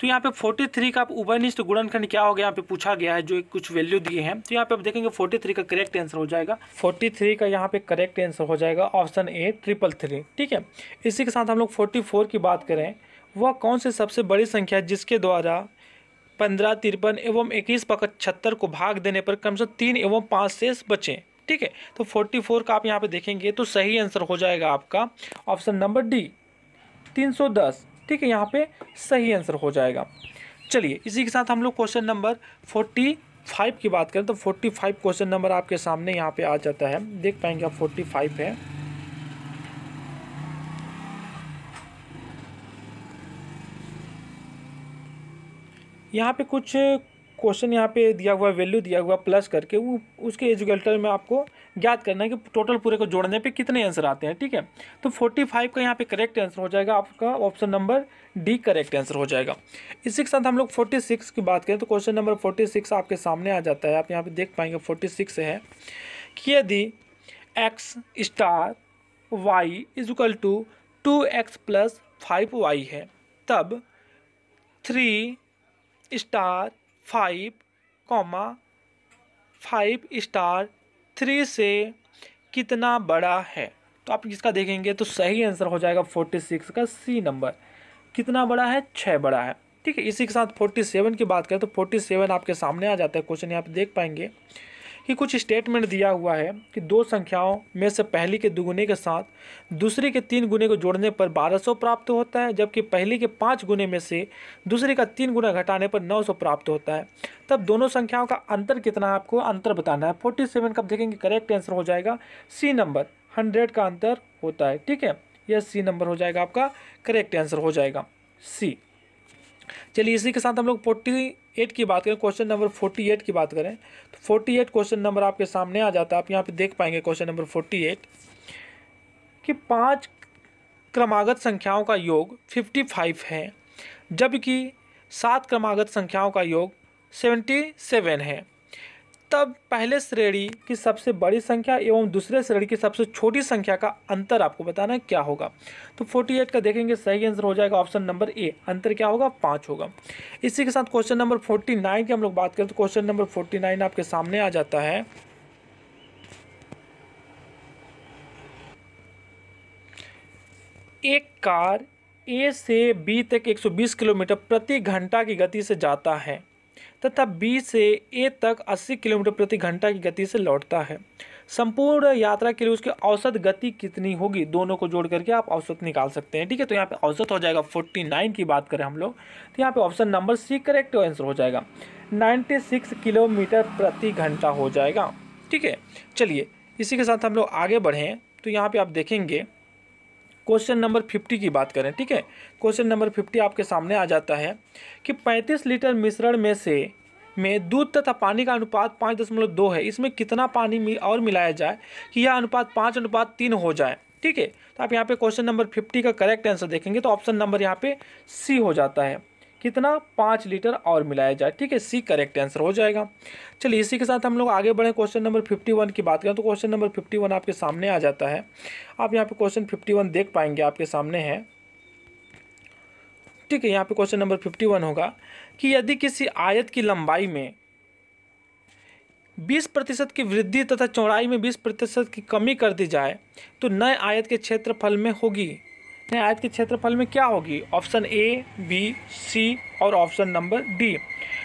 तो यहाँ पे 43 का उभयनिष्ठ गुणनखंड क्या हो गया यहाँ पे पूछा गया है जो कुछ वैल्यू दिए हैं तो यहाँ पे आप देखेंगे 43 का करेक्ट आंसर हो जाएगा 43 का यहाँ पे करेक्ट आंसर हो जाएगा ऑप्शन ए ट्रिपल थ्री ठीक है इसी के साथ हम लोग फोर की बात करें वह कौन सी सबसे बड़ी संख्या जिसके द्वारा पंद्रह तिरपन एवं इक्कीस छत्तर को भाग देने पर कम से कम तीन एवं पाँच से बचें ठीक है तो 44 का आप यहाँ पे देखेंगे तो सही आंसर हो जाएगा आपका ऑप्शन नंबर डी 310 ठीक है यहाँ पे सही आंसर हो जाएगा चलिए इसी के साथ हम लोग क्वेश्चन नंबर 45 की बात करें तो 45 क्वेश्चन नंबर आपके सामने यहाँ पे आ जाता है देख पाएंगे आप 45 है यहाँ पे कुछ क्वेश्चन यहाँ पे दिया हुआ वैल्यू दिया हुआ प्लस करके वो उसके एजुकेटर में आपको ज्ञात करना है कि टोटल पूरे को जोड़ने पे कितने आंसर आते हैं ठीक है तो 45 का यहाँ पे करेक्ट आंसर हो जाएगा आपका option number D correct answer हो जाएगा इसी के साथ हम लोग 46 की बात करें तो क्वेश्चन नंबर 46 आपके सामने आ जाता है आप यहाँ पर देख पाएंगे सिक्स है कि यदि X star Y equal to two X plus five Y है तब three star five comma five star three से कितना बड़ा है तो आप इसका देखेंगे तो सही आंसर हो जाएगा फोर्टी सिक्स का सी नंबर कितना बड़ा है छः बड़ा है ठीक है इसी के साथ फोर्टी सेवन की बात करें तो फोर्टी सेवन आपके सामने आ जाता है क्वेश्चन यहाँ पे देख पाएंगे कि कुछ स्टेटमेंट दिया हुआ है कि दो संख्याओं में से पहली के दुगुने के साथ दूसरे के तीन गुने को जोड़ने पर 1200 प्राप्त होता है जबकि पहली के पाँच गुने में से दूसरे का तीन गुना घटाने पर 900 प्राप्त होता है तब दोनों संख्याओं का अंतर कितना है आपको अंतर बताना है फोर्टी सेवन का देखेंगे करेक्ट आंसर हो जाएगा सी नंबर हंड्रेड का अंतर होता है ठीक है यह सी नंबर हो जाएगा आपका करेक्ट आंसर हो जाएगा सी चलिए इसी के साथ हम लोग फोर्टी एट की बात करें क्वेश्चन नंबर फोर्टी एट की बात करें तो फोर्टी एट क्वेश्चन नंबर आपके सामने आ जाता है आप यहाँ पे देख पाएंगे क्वेश्चन नंबर फोर्टी एट कि पांच क्रमागत संख्याओं का योग फिफ्टी फाइव है जबकि सात क्रमागत संख्याओं का योग सेवेंटी सेवन है तब पहले श्रेणी की सबसे बड़ी संख्या एवं दूसरे श्रेणी की सबसे छोटी संख्या का अंतर आपको बताना है क्या होगा तो 48 का देखेंगे सही आंसर हो जाएगा ऑप्शन नंबर ए अंतर क्या होगा पाँच होगा इसी के साथ क्वेश्चन नंबर 49 की हम लोग बात करें तो क्वेश्चन नंबर 49 आपके सामने आ जाता है एक कार ए से बी तक 120 किलोमीटर प्रति घंटा की गति से जाता है तथा बी से ए तक 80 किलोमीटर प्रति घंटा की गति से लौटता है संपूर्ण यात्रा के लिए उसकी औसत गति कितनी होगी दोनों को जोड़ करके आप औसत निकाल सकते हैं ठीक है तो यहाँ पे औसत हो जाएगा 49 की बात करें हम लोग तो यहाँ पे option number C correct answer हो जाएगा 96 किलोमीटर प्रति घंटा हो जाएगा ठीक है चलिए इसी के साथ हम लोग आगे बढ़ें तो यहाँ पर आप देखेंगे क्वेश्चन नंबर फिफ्टी की बात करें ठीक है क्वेश्चन नंबर फिफ्टी आपके सामने आ जाता है कि पैंतीस लीटर मिश्रण में से में दूध तथा पानी का अनुपात पाँच दशमलव दो है इसमें कितना पानी और मिलाया जाए कि यह अनुपात पाँच अनुपात तीन हो जाए ठीक है तो आप यहाँ पे क्वेश्चन नंबर फिफ्टी का करेक्ट आंसर देखेंगे तो ऑप्शन नंबर यहाँ पे सी हो जाता है कितना पाँच लीटर और मिलाया जाए ठीक है सी करेक्ट आंसर हो जाएगा चलिए इसी के साथ हम लोग आगे बढ़ें क्वेश्चन नंबर फिफ्टी वन की बात करें तो क्वेश्चन नंबर फिफ्टी वन आपके सामने आ जाता है आप यहाँ पे क्वेश्चन फिफ्टी वन देख पाएंगे आपके सामने है ठीक है यहाँ पे क्वेश्चन नंबर फिफ्टी वन होगा कि यदि किसी आयत की लंबाई में बीस प्रतिशत की वृद्धि तथा चौड़ाई में बीस प्रतिशत की कमी कर दी जाए तो नए आयत के क्षेत्रफल में होगी देखते हैं आयत के क्षेत्रफल में क्या होगी ऑप्शन ए बी सी और ऑप्शन नंबर डी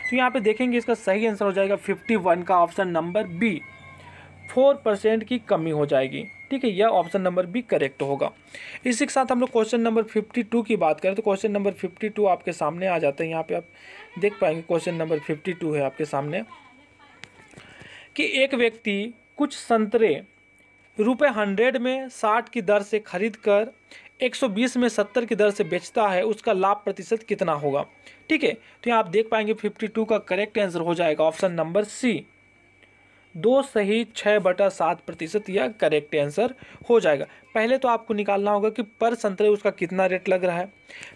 तो यहाँ पे देखेंगे इसका सही आंसर हो जाएगा 51 का ऑप्शन नंबर बी 4 परसेंट की कमी हो जाएगी ठीक है यह ऑप्शन नंबर बी करेक्ट होगा इसी के साथ हम लोग क्वेश्चन नंबर 52 की बात करें तो क्वेश्चन नंबर 52 आपके सामने आ जाते हैं यहाँ पे आप देख पाएंगे क्वेश्चन नंबर 52 है आपके सामने कि एक व्यक्ति कुछ संतरे रुपये हंड्रेड में साठ की दर से खरीद कर 120 में 70 की दर से बेचता है उसका लाभ प्रतिशत कितना होगा ठीक है तो यहाँ आप देख पाएंगे 52 का करेक्ट आंसर हो जाएगा ऑप्शन नंबर सी दो सही छः बटा सात प्रतिशत यह करेक्ट आंसर हो जाएगा पहले तो आपको निकालना होगा कि पर संतरे उसका कितना रेट लग रहा है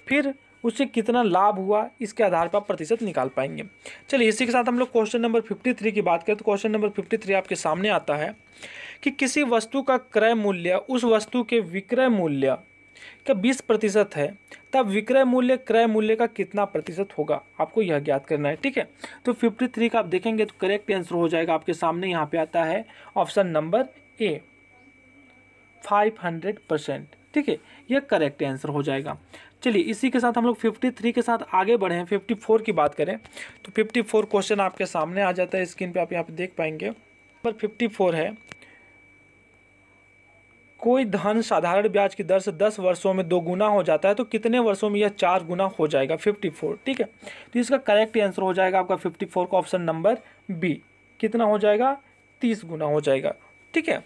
फिर उससे कितना लाभ हुआ इसके आधार पर प्रतिशत निकाल पाएंगे चलिए इसी के साथ हम लोग क्वेश्चन नंबर 53 की बात करें तो क्वेश्चन नंबर 53 आपके सामने आता है कि किसी वस्तु का क्रय मूल्य उस वस्तु के विक्रय मूल्य का बीस प्रतिशत है तब विक्रय मूल्य क्रय मूल्य का कितना प्रतिशत होगा आपको यह ज्ञात करना है ठीक है तो फिफ्टी थ्री का आप देखेंगे तो करेक्ट आंसर हो जाएगा आपके सामने यहाँ पे आता है option number A five hundred percent ठीक है यह करेक्ट आंसर हो जाएगा चलिए इसी के साथ हम लोग फिफ्टी थ्री के साथ आगे बढ़ें फिफ्टी फोर की बात करें तो फिफ्टी फोर क्वेश्चन आपके सामने आ जाता है स्क्रीन पे आप यहाँ पे देख पाएंगे नंबर फोर है कोई धन साधारण ब्याज की दर से दस वर्षों में दो गुना हो जाता है तो कितने वर्षों में यह चार गुना हो जाएगा फिफ्टी फोर ठीक है तो इसका करेक्ट आंसर हो जाएगा आपका फिफ्टी फोर का ऑप्शन नंबर बी कितना हो जाएगा तीस गुना हो जाएगा ठीक है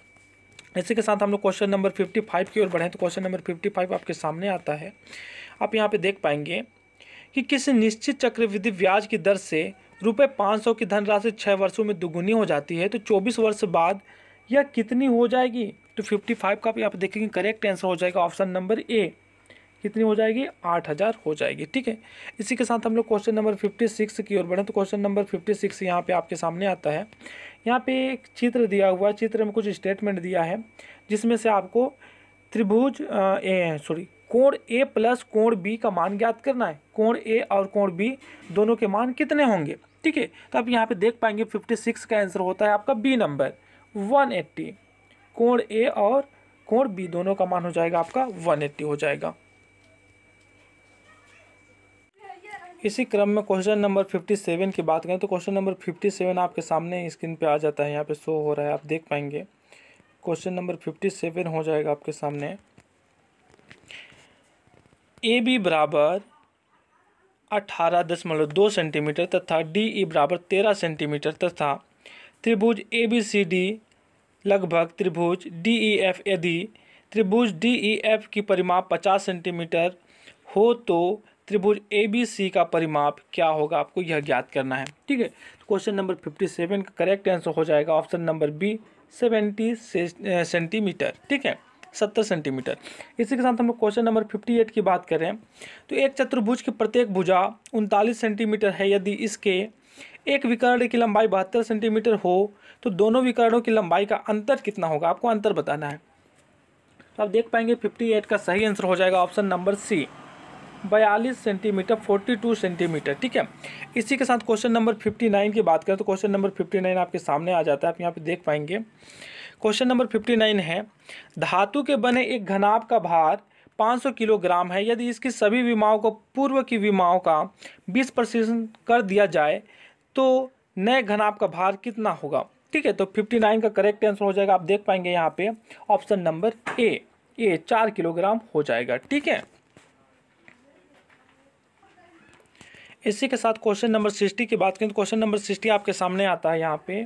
इसी के साथ हम लोग क्वेश्चन नंबर फिफ्टी फाइव की ओर बढ़ें तो क्वेश्चन नंबर फिफ्टी फाइव आपके सामने आता है आप यहाँ पर देख पाएंगे कि किसी निश्चित चक्रविधि ब्याज की दर से रुपये पाँच सौ की धनराशि छः वर्षों में दोगुनी हो जाती है तो चौबीस वर्ष बाद यह कितनी हो जाएगी तो फिफ्टी फाइव का भी आप देखेंगे करेक्ट आंसर हो जाएगा ऑप्शन नंबर ए कितनी हो जाएगी आठ हज़ार हो जाएगी ठीक है इसी के साथ हम लोग क्वेश्चन नंबर फिफ्टी सिक्स की ओर बढ़े तो क्वेश्चन नंबर फिफ्टी सिक्स यहाँ पे आपके सामने आता है यहाँ पे एक चित्र दिया हुआ है चित्र में कुछ स्टेटमेंट दिया है जिसमें से आपको त्रिभुज ए सॉरी कोण ए प्लस कोण बी का मान ज्ञात करना है कोण ए और कोण बी दोनों के मान कितने होंगे ठीक है तो आप यहाँ पे देख पाएंगे 56 का आंसर होता है आपका बी नंबर 180 कोण ए और कोण बी दोनों का मान हो जाएगा आपका एट्टी हो जाएगा इसी क्रम में क्वेश्चन नंबर 57 की बात करें तो क्वेश्चन नंबर 57 आपके सामने स्क्रीन पे आ जाता है यहाँ पे शो हो रहा है आप देख पाएंगे क्वेश्चन नंबर 57 हो जाएगा आपके सामने ए बी बराबर अठारह दशमलव दो सेंटीमीटर तथा डी ई e बराबर तेरह सेंटीमीटर तथा त्रिभुज ए बी सी डी लगभग त्रिभुज डी ई एफ यदि त्रिभुज डी ई एफ की परिमाप 50 सेंटीमीटर हो तो त्रिभुज ए बी सी का परिमाप क्या होगा आपको यह ज्ञात करना है ठीक है तो क्वेश्चन नंबर फिफ्टी सेवन का करेक्ट आंसर हो जाएगा option number B seventy centimetre ठीक है सत्तर सेंटीमीटर इसी के साथ हम लोग क्वेश्चन नंबर फिफ्टी एट की बात करें तो एक चतुर्भुज की प्रत्येक भुजा उनतालीस सेंटीमीटर है यदि इसके एक विकर्ण की लंबाई बहत्तर सेंटीमीटर हो तो दोनों विकर्णों की लंबाई का अंतर कितना होगा आपको अंतर बताना है तो आप देख पाएंगे 58 का सही आंसर हो जाएगा ऑप्शन नंबर सी बयालीस सेंटीमीटर 42 सेंटीमीटर ठीक है इसी के साथ क्वेश्चन नंबर 59 की बात करें तो क्वेश्चन नंबर 59 आपके सामने आ जाता है आप यहाँ पे देख पाएंगे क्वेश्चन नंबर 59 है धातु के बने एक घनाब का भार 500 किलोग्राम है यदि इसकी सभी विमाओं को पूर्व की विमाओं का बीस प्रतिशत कर दिया जाए तो नए घनाभ का भार कितना होगा ठीक है तो 59 का करेक्ट आंसर हो जाएगा आप देख पाएंगे यहाँ पे ऑप्शन नंबर ए ए चार किलोग्राम हो जाएगा ठीक है इसी के साथ क्वेश्चन नंबर सिक्सटी की बात करें तो क्वेश्चन नंबर सिक्सटी आपके सामने आता है यहाँ पे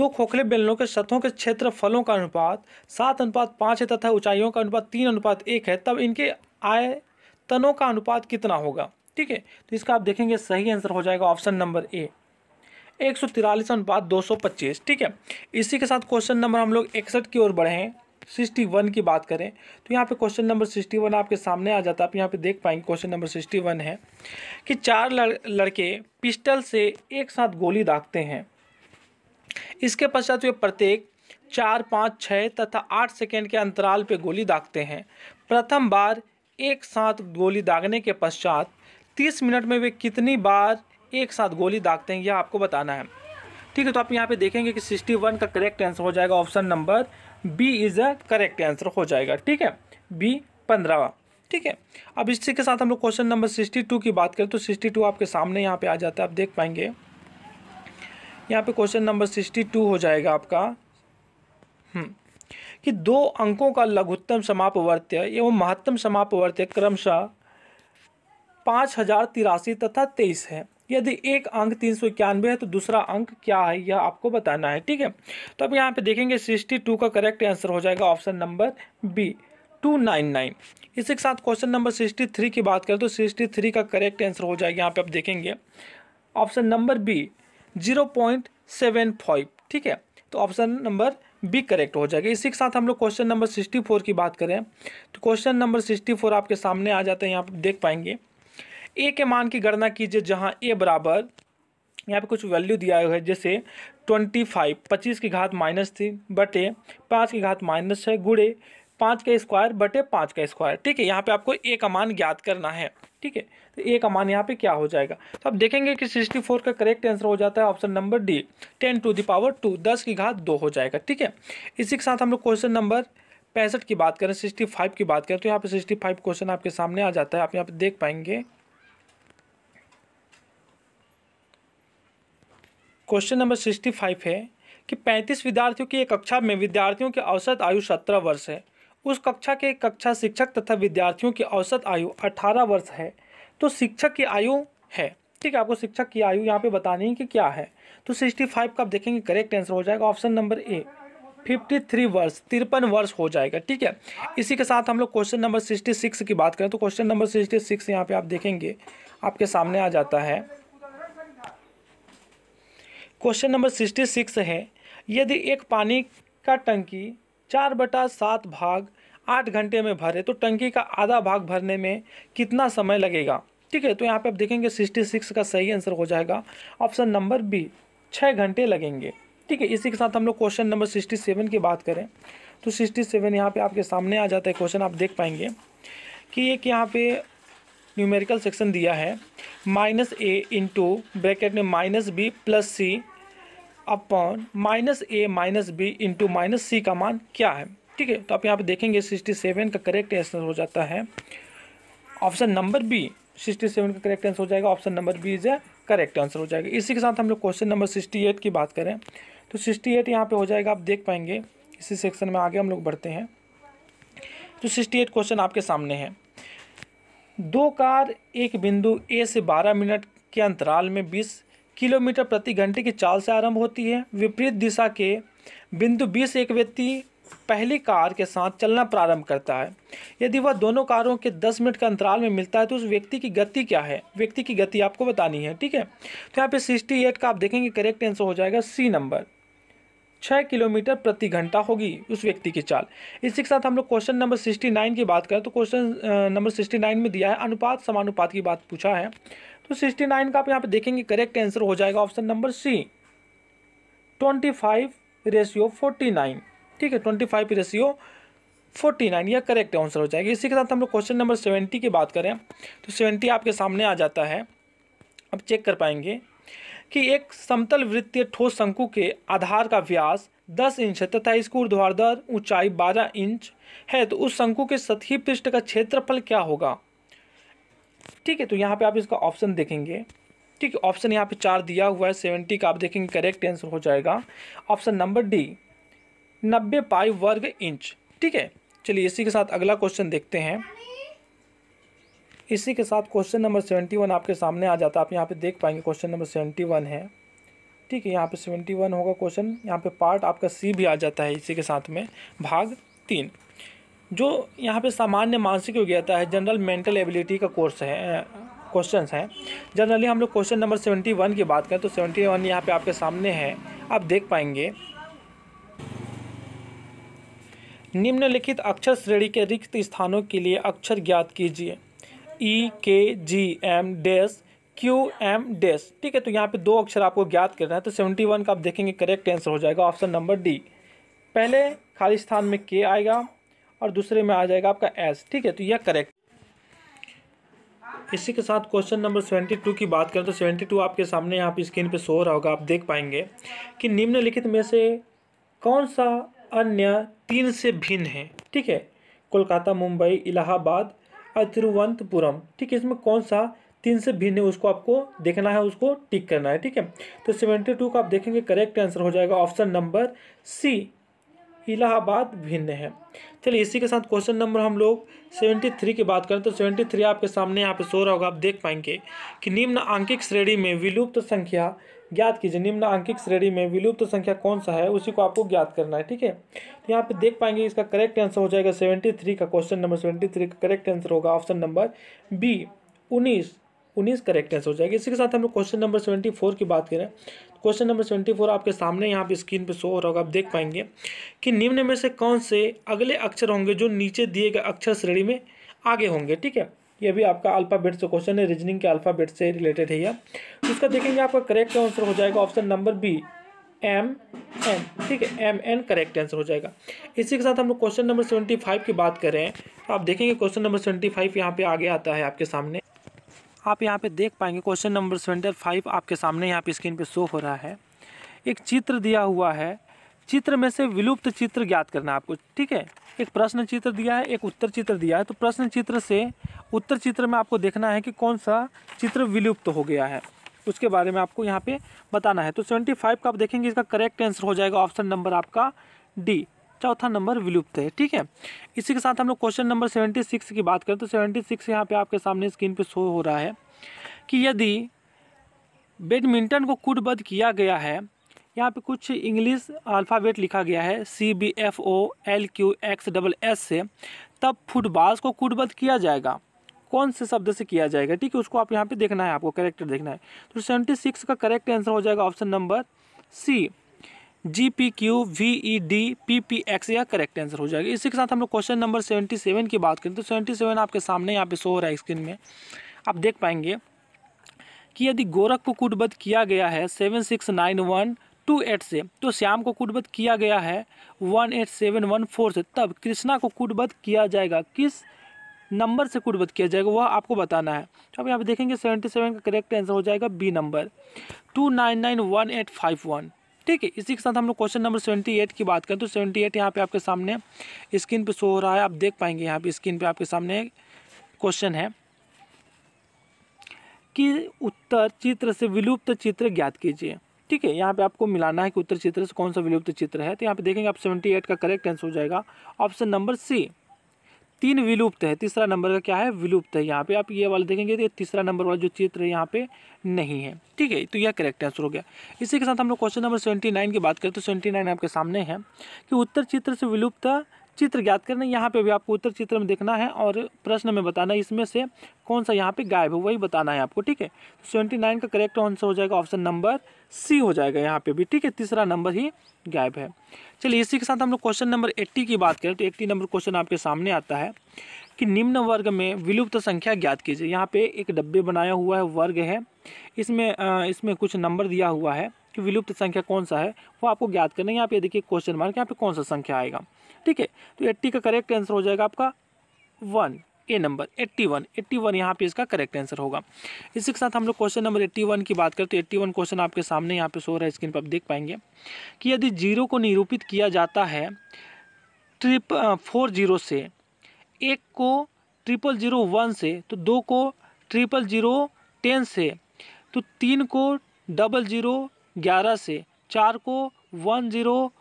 दो खोखले बेलनों के सतहों के क्षेत्र फलों का अनुपात सात अनुपात पाँच है तथा ऊंचाइयों का अनुपात तीन अनुपात एक है तब इनके आय तनों का अनुपात कितना होगा ठीक है तो इसका आप देखेंगे सही आंसर हो जाएगा ऑप्शन नंबर ए एक सौ तिरालीस अनुपात दो सौ पच्चीस ठीक है इसी के साथ क्वेश्चन नंबर हम लोग इकसठ की ओर बढ़े हैं सिक्सटी वन की बात करें तो यहाँ पे क्वेश्चन नंबर सिक्सटी वन आपके सामने आ जाता है आप यहाँ पे देख पाएंगे क्वेश्चन नंबर सिक्सटी वन है कि चार लड़, लड़के पिस्टल से एक साथ गोली दागते हैं इसके पश्चात वे प्रत्येक चार पाँच छः तथा आठ सेकेंड के अंतराल पर गोली दागते हैं प्रथम बार एक साथ गोली दागने के पश्चात तीस मिनट में वे कितनी बार एक साथ गोली दागते हैं यह आपको बताना है ठीक है तो आप यहाँ पे देखेंगे कि सिक्सटी वन का करेक्ट आंसर हो जाएगा option number B is a correct answer हो जाएगा ठीक है बी पंद्रहवा ठीक है अब इसी के साथ हम लोग क्वेश्चन नंबर सिक्सटी टू की बात करें तो सिक्सटी टू आपके सामने यहाँ पे आ जाता है आप देख पाएंगे यहाँ पे क्वेश्चन नंबर सिक्सटी टू हो जाएगा आपका हम्म, कि दो अंकों का लघुत्तम वर्त्य एवं महत्तम समाप वर्त्य क्रमशः पाँच हज़ार तिरासी तथा तेईस है यदि एक अंक तीन सौ इक्यानवे है तो दूसरा अंक क्या है यह आपको बताना है ठीक है तो अब यहाँ पे देखेंगे सिक्सटी टू का करेक्ट आंसर हो जाएगा option number B two nine nine इसी के साथ क्वेश्चन नंबर सिक्सटी थ्री की बात करें तो सिक्सटी थ्री का करेक्ट आंसर हो जाएगा यहाँ पे आप देखेंगे option number B zero point seven five ठीक है तो ऑप्शन नंबर बी करेक्ट हो जाएगा इसी के साथ हम लोग क्वेश्चन नंबर सिक्सटी फोर की बात करें तो क्वेश्चन नंबर सिक्सटी फोर आपके सामने आ जाते हैं यहाँ पर देख पाएंगे ए के मान की गणना कीजिए जहाँ ए बराबर यहाँ पे कुछ वैल्यू दिया हुआ है जैसे ट्वेंटी फाइव पच्चीस की घात माइनस थी बटे पाँच की घात माइनस है गुड़े पाँच का स्क्वायर बटे पाँच का स्क्वायर ठीक है यहाँ पे आपको ए का मान ज्ञात करना है ठीक है तो ए का मान यहाँ पे क्या हो जाएगा तो आप देखेंगे कि सिक्सटी फोर का करेक्ट आंसर हो जाता है option number D ten to the power two दस की घात दो हो जाएगा ठीक है इसी के साथ हम लोग क्वेश्चन नंबर पैंसठ की बात करें सिक्सटी फाइव की बात करें तो यहाँ पर सिक्सटी फाइव क्वेश्चन आपके सामने आ जाता है आप यहाँ पर देख पाएंगे क्वेश्चन नंबर सिक्सटी फाइव है कि पैंतीस विद्यार्थियों की एक कक्षा में विद्यार्थियों की औसत आयु सत्रह वर्ष है उस कक्षा के कक्षा शिक्षक तथा विद्यार्थियों की औसत आयु अठारह वर्ष है तो शिक्षक की आयु है ठीक है आपको शिक्षक की आयु यहाँ पे बतानी है कि क्या है तो सिक्सटी फाइव का आप देखेंगे करेक्ट आंसर हो जाएगा option number A fifty three वर्ष तिरपन वर्ष हो जाएगा ठीक है इसी के साथ हम लोग क्वेश्चन नंबर सिक्सटी सिक्स की बात करें तो क्वेश्चन नंबर सिक्सटी सिक्स यहाँ पे आप देखेंगे आपके सामने आ जाता है क्वेश्चन नंबर सिक्सटी सिक्स है यदि एक पानी का टंकी चार बटा सात भाग आठ घंटे में भरे तो टंकी का आधा भाग भरने में कितना समय लगेगा ठीक है तो यहाँ पे आप देखेंगे सिक्सटी सिक्स का सही आंसर हो जाएगा ऑप्शन नंबर बी छः घंटे लगेंगे ठीक है इसी के साथ हम लोग क्वेश्चन नंबर सिक्सटी सेवन की बात करें तो सिक्सटी सेवन यहाँ पर आपके सामने आ जाता है क्वेश्चन आप देख पाएंगे कि एक यहाँ पर न्यूमेरिकल सेक्शन दिया है माइनस ए इंटू ब्रैकेट में minus B plus C upon minus A minus B into minus C का मान क्या है ठीक है तो आप यहाँ पे देखेंगे सिक्सटी सेवन का करेक्ट आंसर हो जाता है option number B sixty seven का करेक्ट आंसर हो जाएगा option number B is a correct answer हो जाएगा इसी के साथ हम लोग क्वेश्चन नंबर सिक्सटी एट की बात करें तो सिक्सटी एट यहाँ पर हो जाएगा आप देख पाएंगे इसी सेक्शन में आगे हम लोग बढ़ते हैं तो सिक्सटी एट क्वेश्चन आपके सामने है दो कार एक बिंदु ए से बारह मिनट के अंतराल में बीस किलोमीटर प्रति घंटे की चाल से आरंभ होती है विपरीत दिशा के बिंदु बीस एक व्यक्ति पहली कार के साथ चलना प्रारंभ करता है यदि वह दोनों कारों के 10 मिनट के अंतराल में मिलता है तो उस व्यक्ति की गति क्या है व्यक्ति की गति आपको बतानी है ठीक है तो यहाँ पे सिक्सटी एट का आप देखेंगे करेक्ट आंसर हो जाएगा सी नंबर छः किलोमीटर प्रति घंटा होगी उस व्यक्ति की चाल इसी के साथ हम लोग क्वेश्चन नंबर सिक्सटी नाइन की बात करें तो क्वेश्चन नंबर सिक्सटी नाइन में दिया है अनुपात समानुपात की बात पूछा है तो सिक्सटी नाइन का आप यहाँ पे देखेंगे करेक्ट आंसर हो जाएगा option number C twenty five ratio forty nine ठीक है twenty five ratio forty nine यह करेक्ट आंसर हो जाएगा इसी के साथ हम लोग क्वेश्चन नंबर सेवेंटी की बात करें तो सेवेंटी आपके सामने आ जाता है अब चेक कर पाएंगे कि एक समतल वृत्तीय ठोस शंकु के आधार का व्यास दस इंच है तथा इसकी ऊर्ध्वाधर ऊंचाई बारह इंच है तो उस शंकु के सतही पृष्ठ का क्षेत्रफल क्या होगा ठीक है तो यहाँ पे आप इसका ऑप्शन देखेंगे ठीक है ऑप्शन यहाँ पे चार दिया हुआ है सेवेंटी का आप देखेंगे करेक्ट आंसर हो जाएगा ऑप्शन नंबर डी नब्बे पाई वर्ग इंच ठीक है चलिए इसी के साथ अगला क्वेश्चन देखते हैं इसी के साथ क्वेश्चन नंबर सेवेंटी वन आपके सामने आ जाता है आप यहाँ पे देख पाएंगे क्वेश्चन नंबर सेवेंटी वन है ठीक है यहाँ पे सेवेंटी वन होगा क्वेश्चन यहाँ पे पार्ट आपका सी भी आ जाता है इसी के साथ में भाग तीन जो यहाँ पे सामान्य मानसिक योग्यता है जनरल मेंटल एबिलिटी का कोर्स है क्वेश्चन हैं जनरली हम लोग क्वेश्चन नंबर सेवेंटी वन की बात करें तो सेवेंटी वन यहाँ पर आपके सामने है आप देख पाएंगे निम्नलिखित अक्षर श्रेणी के रिक्त स्थानों के लिए अक्षर ज्ञात कीजिए E K G M dash Q M dash ठीक है तो यहाँ पे दो अक्षर आपको ज्ञात करना है तो सेवेंटी वन का आप देखेंगे करेक्ट आंसर हो जाएगा ऑप्शन नंबर डी पहले खाली स्थान में के आएगा और दूसरे में आ जाएगा आपका एस ठीक है तो यह करेक्ट इसी के साथ क्वेश्चन नंबर सेवेंटी टू की बात करें तो सेवेंटी टू आपके सामने यहाँ पे स्क्रीन पे शो रहा होगा आप देख पाएंगे कि निम्नलिखित में से कौन सा अन्य तीन से भिन्न है ठीक है कोलकाता मुंबई इलाहाबाद और तिरुवंतपुरम ठीक है इसमें कौन सा तीन से भिन्न है उसको आपको देखना है उसको टिक करना है ठीक है तो सेवेंटी टू का आप देखेंगे करेक्ट आंसर हो जाएगा ऑप्शन नंबर सी इलाहाबाद भिन्न है चलिए इसी के साथ क्वेश्चन नंबर हम लोग सेवेंटी थ्री की बात करें तो सेवेंटी थ्री आपके सामने यहाँ पे सो रहा होगा आप देख पाएंगे कि निम्न आंकिक श्रेणी में विलुप्त तो संख्या ज्ञात कीजिए निम्न आंकिक श्रेणी में विलुप्त तो संख्या कौन सा है उसी को आपको ज्ञात करना है ठीक है तो यहाँ पे देख पाएंगे इसका करेक्ट आंसर हो जाएगा सेवेंटी थ्री का क्वेश्चन नंबर सेवेंटी थ्री का करेक्ट आंसर होगा ऑप्शन नंबर बी उन्नीस उन्नीस करेक्ट आंसर हो जाएगा इसी के साथ हम लोग क्वेश्चन नंबर सेवेंटी फोर की बात करें क्वेश्चन नंबर सेवेंटी फोर आपके सामने यहाँ पे स्क्रीन पे शो हो रहा होगा आप देख पाएंगे कि निम्न में से कौन से अगले अक्षर होंगे जो नीचे दिए गए अक्षर श्रेणी में आगे होंगे ठीक है ये भी आपका अल्फ़ाबेट से क्वेश्चन है रीजनिंग के अल्फ़ाबेट से रिलेटेड है यह इसका देखेंगे आपका करेक्ट आंसर हो जाएगा option number B M N ठीक है एम एन करेक्ट आंसर हो जाएगा इसी के साथ हम लोग क्वेश्चन नंबर सेवेंटी फाइव की बात कर रहे हैं तो आप देखेंगे क्वेश्चन नंबर सेवेंटी फाइव यहाँ पे आगे आता है आपके सामने आप यहाँ पे देख पाएंगे क्वेश्चन नंबर सेवेंटी फाइव आपके सामने यहाँ पे स्क्रीन पे शो हो रहा है एक चित्र दिया हुआ है चित्र में से विलुप्त चित्र ज्ञात करना आपको ठीक है एक प्रश्न चित्र दिया है एक उत्तर चित्र दिया है तो प्रश्न चित्र से उत्तर चित्र में आपको देखना है कि कौन सा चित्र विलुप्त हो गया है उसके बारे में आपको यहाँ पे बताना है तो सेवेंटी फाइव का आप देखेंगे इसका करेक्ट आंसर हो जाएगा ऑप्शन नंबर आपका डी चौथा नंबर विलुप्त है ठीक है इसी के साथ हम लोग क्वेश्चन नंबर सेवेंटी सिक्स की बात करें तो सेवेंटी सिक्स यहाँ पे आपके सामने स्क्रीन पे शो हो रहा है कि यदि बैडमिंटन को कूटबद्ध किया गया है यहाँ पे कुछ इंग्लिश अल्फ़ाबेट लिखा गया है C B F O L Q X double S से तब फुटबॉल को कूटबद्ध किया जाएगा कौन से शब्द से किया जाएगा ठीक है उसको आप यहाँ पे देखना है आपको करेक्टर देखना है तो सेवेंटी सिक्स का करेक्ट आंसर हो जाएगा option number C G P Q V E D P P X यह करेक्ट आंसर हो जाएगा इसी के साथ हम लोग क्वेश्चन नंबर सेवेंटी सेवन की बात करें तो सेवेंटी सेवन आपके सामने यहाँ पे शो हो रहा है स्क्रीन में आप देख पाएंगे कि यदि गोरख को कूटबद्ध किया गया है seven six nine one two eight से तो श्याम को कुटबद्ध किया गया है one eight seven one four से तब कृष्णा को कूटबद्ध किया जाएगा किस नंबर से कुटबद्ध किया जाएगा वह आपको बताना है तो आप यहाँ पे देखेंगे सेवेंटी सेवन का करेक्ट आंसर हो जाएगा B number two nine nine one eight five one ठीक है इसी के साथ हम लोग क्वेश्चन नंबर सेवेंटी एट की बात करें तो सेवेंटी एट यहाँ पे आपके सामने स्क्रीन पे शो हो रहा है आप देख पाएंगे यहाँ पे स्क्रीन पे आपके सामने क्वेश्चन है कि उत्तर चित्र से विलुप्त चित्र ज्ञात कीजिए ठीक है यहाँ पे आपको मिलाना है कि उत्तर चित्र से कौन सा विलुप्त चित्र है तो यहाँ पे देखेंगे आप सेवेंटी एट का करेक्ट आंसर हो जाएगा ऑप्शन नंबर सी तीन विलुप्त है तीसरा नंबर का क्या है विलुप्त है यहाँ पे आप ये वाले देखेंगे तो तीसरा नंबर वाला जो चित्र है यहाँ पे नहीं है ठीक है तो यह करेक्ट आंसर हो गया इसी के साथ हम लोग क्वेश्चन नंबर सेवेंटी नाइन की बात करें तो सेवेंटी नाइन आपके सामने है कि उत्तर चित्र से विलुप्त चित्र ज्ञात करना यहाँ पे भी आपको उत्तर चित्र में देखना है और प्रश्न में बताना है इसमें से कौन सा यहाँ पे गायब है वही बताना है आपको ठीक है सेवेंटी तो नाइन का करेक्ट आंसर हो जाएगा ऑप्शन नंबर सी हो जाएगा यहाँ पे भी ठीक है तीसरा नंबर ही गायब है चलिए इसी के साथ हम लोग क्वेश्चन नंबर एट्टी की बात करें तो एट्टी नंबर क्वेश्चन आपके सामने आता है कि निम्न वर्ग में विलुप्त संख्या ज्ञात कीजिए यहाँ पे एक डब्बे बनाया हुआ है वर्ग है इसमें इसमें कुछ नंबर दिया हुआ है कि विलुप्त संख्या कौन सा है वो आपको ज्ञात करना है यहाँ पे देखिए क्वेश्चन मार्क यहाँ पे कौन सा संख्या आएगा ठीक है तो एट्टी का करेक्ट आंसर हो जाएगा आपका one A number eighty one eighty one यहाँ पे इसका करेक्ट आंसर होगा इसी के साथ हम लोग क्वेश्चन नंबर एट्टी वन की बात करें तो एट्टी वन क्वेश्चन आपके सामने यहाँ पे सो रहा है स्क्रीन पर आप देख पाएंगे कि यदि जीरो को निरूपित किया जाता है ट्रिप फोर जीरो से एक को ट्रिपल जीरो वन से तो दो को ट्रिपल जीरो टेन से तो तीन को डबल जीरो ग्यारह से चार को one zero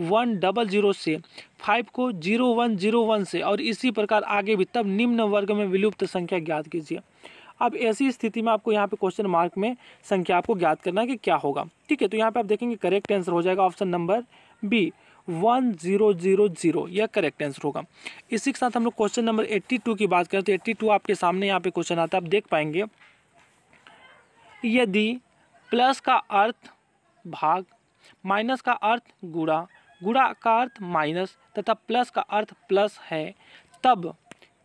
one double zero से फाइव को जीरो वन जीरो वन से और इसी प्रकार आगे भी तब निम्न वर्ग में विलुप्त संख्या ज्ञात कीजिए अब ऐसी स्थिति में आपको यहाँ पे क्वेश्चन मार्क में संख्या आपको ज्ञात करना है कि क्या होगा ठीक है तो यहाँ पे आप देखेंगे करेक्ट आंसर हो जाएगा option number B one zero zero zero यह करेक्ट आंसर होगा इसी के साथ हम लोग क्वेश्चन नंबर एट्टी टू की बात करें तो एट्टी टू आपके सामने यहाँ पे क्वेश्चन आता है आप देख पाएंगे यदि प्लस का अर्थ भाग माइनस का अर्थ गुड़ा गुड़ा का अर्थ माइनस तथा प्लस का अर्थ प्लस है तब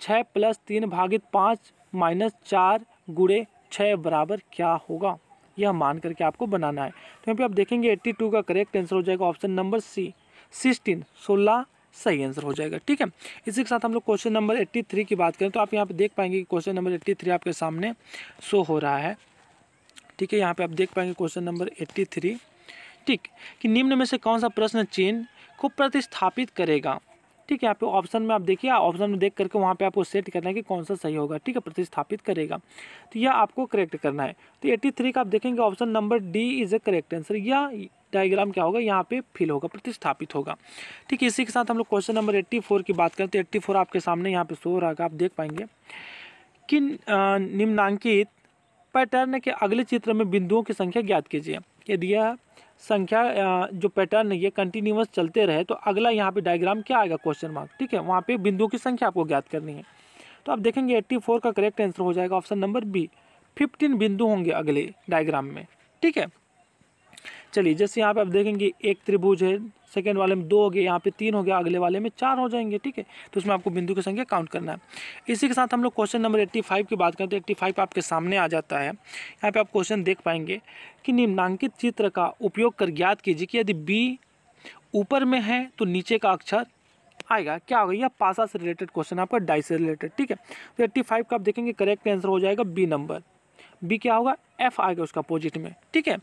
छः प्लस तीन भागित पाँच माइनस चार गुड़े छः बराबर क्या होगा यह मान करके आपको बनाना है तो यहाँ पे आप देखेंगे एट्टी टू का करेक्ट आंसर हो जाएगा ऑप्शन नंबर सी सिक्सटीन सोलह सही आंसर हो जाएगा ठीक है इसी के साथ हम लोग क्वेश्चन नंबर एट्टी थ्री की बात करें तो आप यहाँ पे देख पाएंगे कि क्वेश्चन नंबर एट्टी थ्री आपके सामने शो हो रहा है ठीक है यहाँ पे आप देख पाएंगे क्वेश्चन नंबर एट्टी थ्री ठीक कि निम्न में से कौन सा प्रश्न चिन्ह को प्रतिस्थापित करेगा ठीक है यहाँ पे ऑप्शन में आप देखिए ऑप्शन में देख करके वहाँ पे आपको सेट करना है कि कौन सा सही होगा ठीक है प्रतिस्थापित करेगा तो यह आपको करेक्ट करना है तो एट्टी थ्री का आप देखेंगे option number D is a correct answer यह डायग्राम क्या होगा यहाँ पे फिल होगा प्रतिस्थापित होगा ठीक है इसी के साथ हम लोग क्वेश्चन नंबर एट्टी फोर की बात करें तो एट्टी फोर आपके सामने यहाँ पे शो रहेगा आप देख पाएंगे कि निम्नांकित पैटर्न के अगले चित्र में बिंदुओं की संख्या ज्ञात कीजिए यदि यह संख्या जो पैटर्न है ये कंटिन्यूस चलते रहे तो अगला यहाँ पे डायग्राम क्या आएगा क्वेश्चन मार्क ठीक है वहाँ पे बिंदुओं की संख्या आपको ज्ञात करनी है तो आप देखेंगे 84 का करेक्ट आंसर हो जाएगा ऑप्शन नंबर बी 15 बिंदु होंगे अगले डायग्राम में ठीक है चलिए जैसे यहाँ पे आप देखेंगे एक त्रिभुज है सेकेंड वाले में दो हो गए यहाँ पे तीन हो गया अगले वाले में चार हो जाएंगे ठीक है तो उसमें आपको बिंदु की संख्या काउंट करना है इसी के साथ हम लोग क्वेश्चन नंबर एट्टी फाइव की बात करें तो एट्टी फाइव आपके सामने आ जाता है यहाँ पे आप क्वेश्चन देख पाएंगे कि निम्नांकित चित्र का उपयोग कर ज्ञात कीजिए कि यदि बी ऊपर में है तो नीचे का अक्षर आएगा क्या होगा यह पासा से रिलेटेड क्वेश्चन आपका डाई से रिलेटेड ठीक है तो एट्टी फाइव का आप देखेंगे करेक्ट आंसर हो जाएगा बी नंबर बी क्या होगा एफ आ गया उसका अपोजिट में ठीक है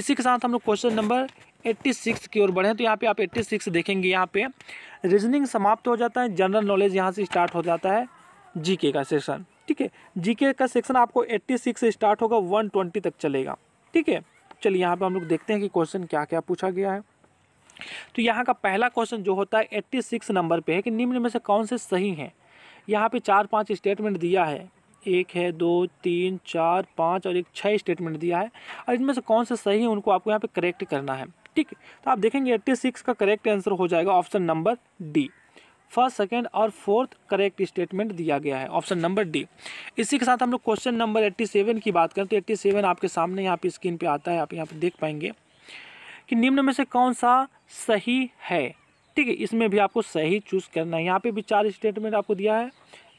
इसी के साथ हम लोग क्वेश्चन नंबर 86 की ओर बढ़े तो यहाँ पे आप 86 देखेंगे यहाँ पे रीजनिंग समाप्त हो जाता है जनरल नॉलेज यहाँ से स्टार्ट हो जाता है जीके का सेक्शन ठीक है जीके का सेक्शन आपको 86 से स्टार्ट होगा 120 तक चलेगा ठीक है चलिए यहाँ पे हम लोग देखते हैं कि क्वेश्चन क्या क्या पूछा गया है तो यहाँ का पहला क्वेश्चन जो होता है 86 नंबर पे है कि निम्न में से कौन से सही हैं यहाँ पे चार पांच स्टेटमेंट दिया है एक है दो तीन चार पाँच और एक छः स्टेटमेंट दिया है और इनमें से कौन सा सही है उनको आपको यहाँ पे करेक्ट करना है ठीक तो आप देखेंगे एट्टी सिक्स का करेक्ट आंसर हो जाएगा option number D first second और फोर्थ करेक्ट स्टेटमेंट दिया गया है ऑप्शन नंबर डी इसी के साथ हम लोग क्वेश्चन नंबर एट्टी सेवन की बात करें तो एट्टी सेवन आपके सामने यहाँ पे स्क्रीन पर आता है आप यहाँ पर देख पाएंगे कि निम्न में से कौन सा सही है ठीक है इसमें भी आपको सही चूज़ करना है यहाँ पे भी चार स्टेटमेंट आपको दिया है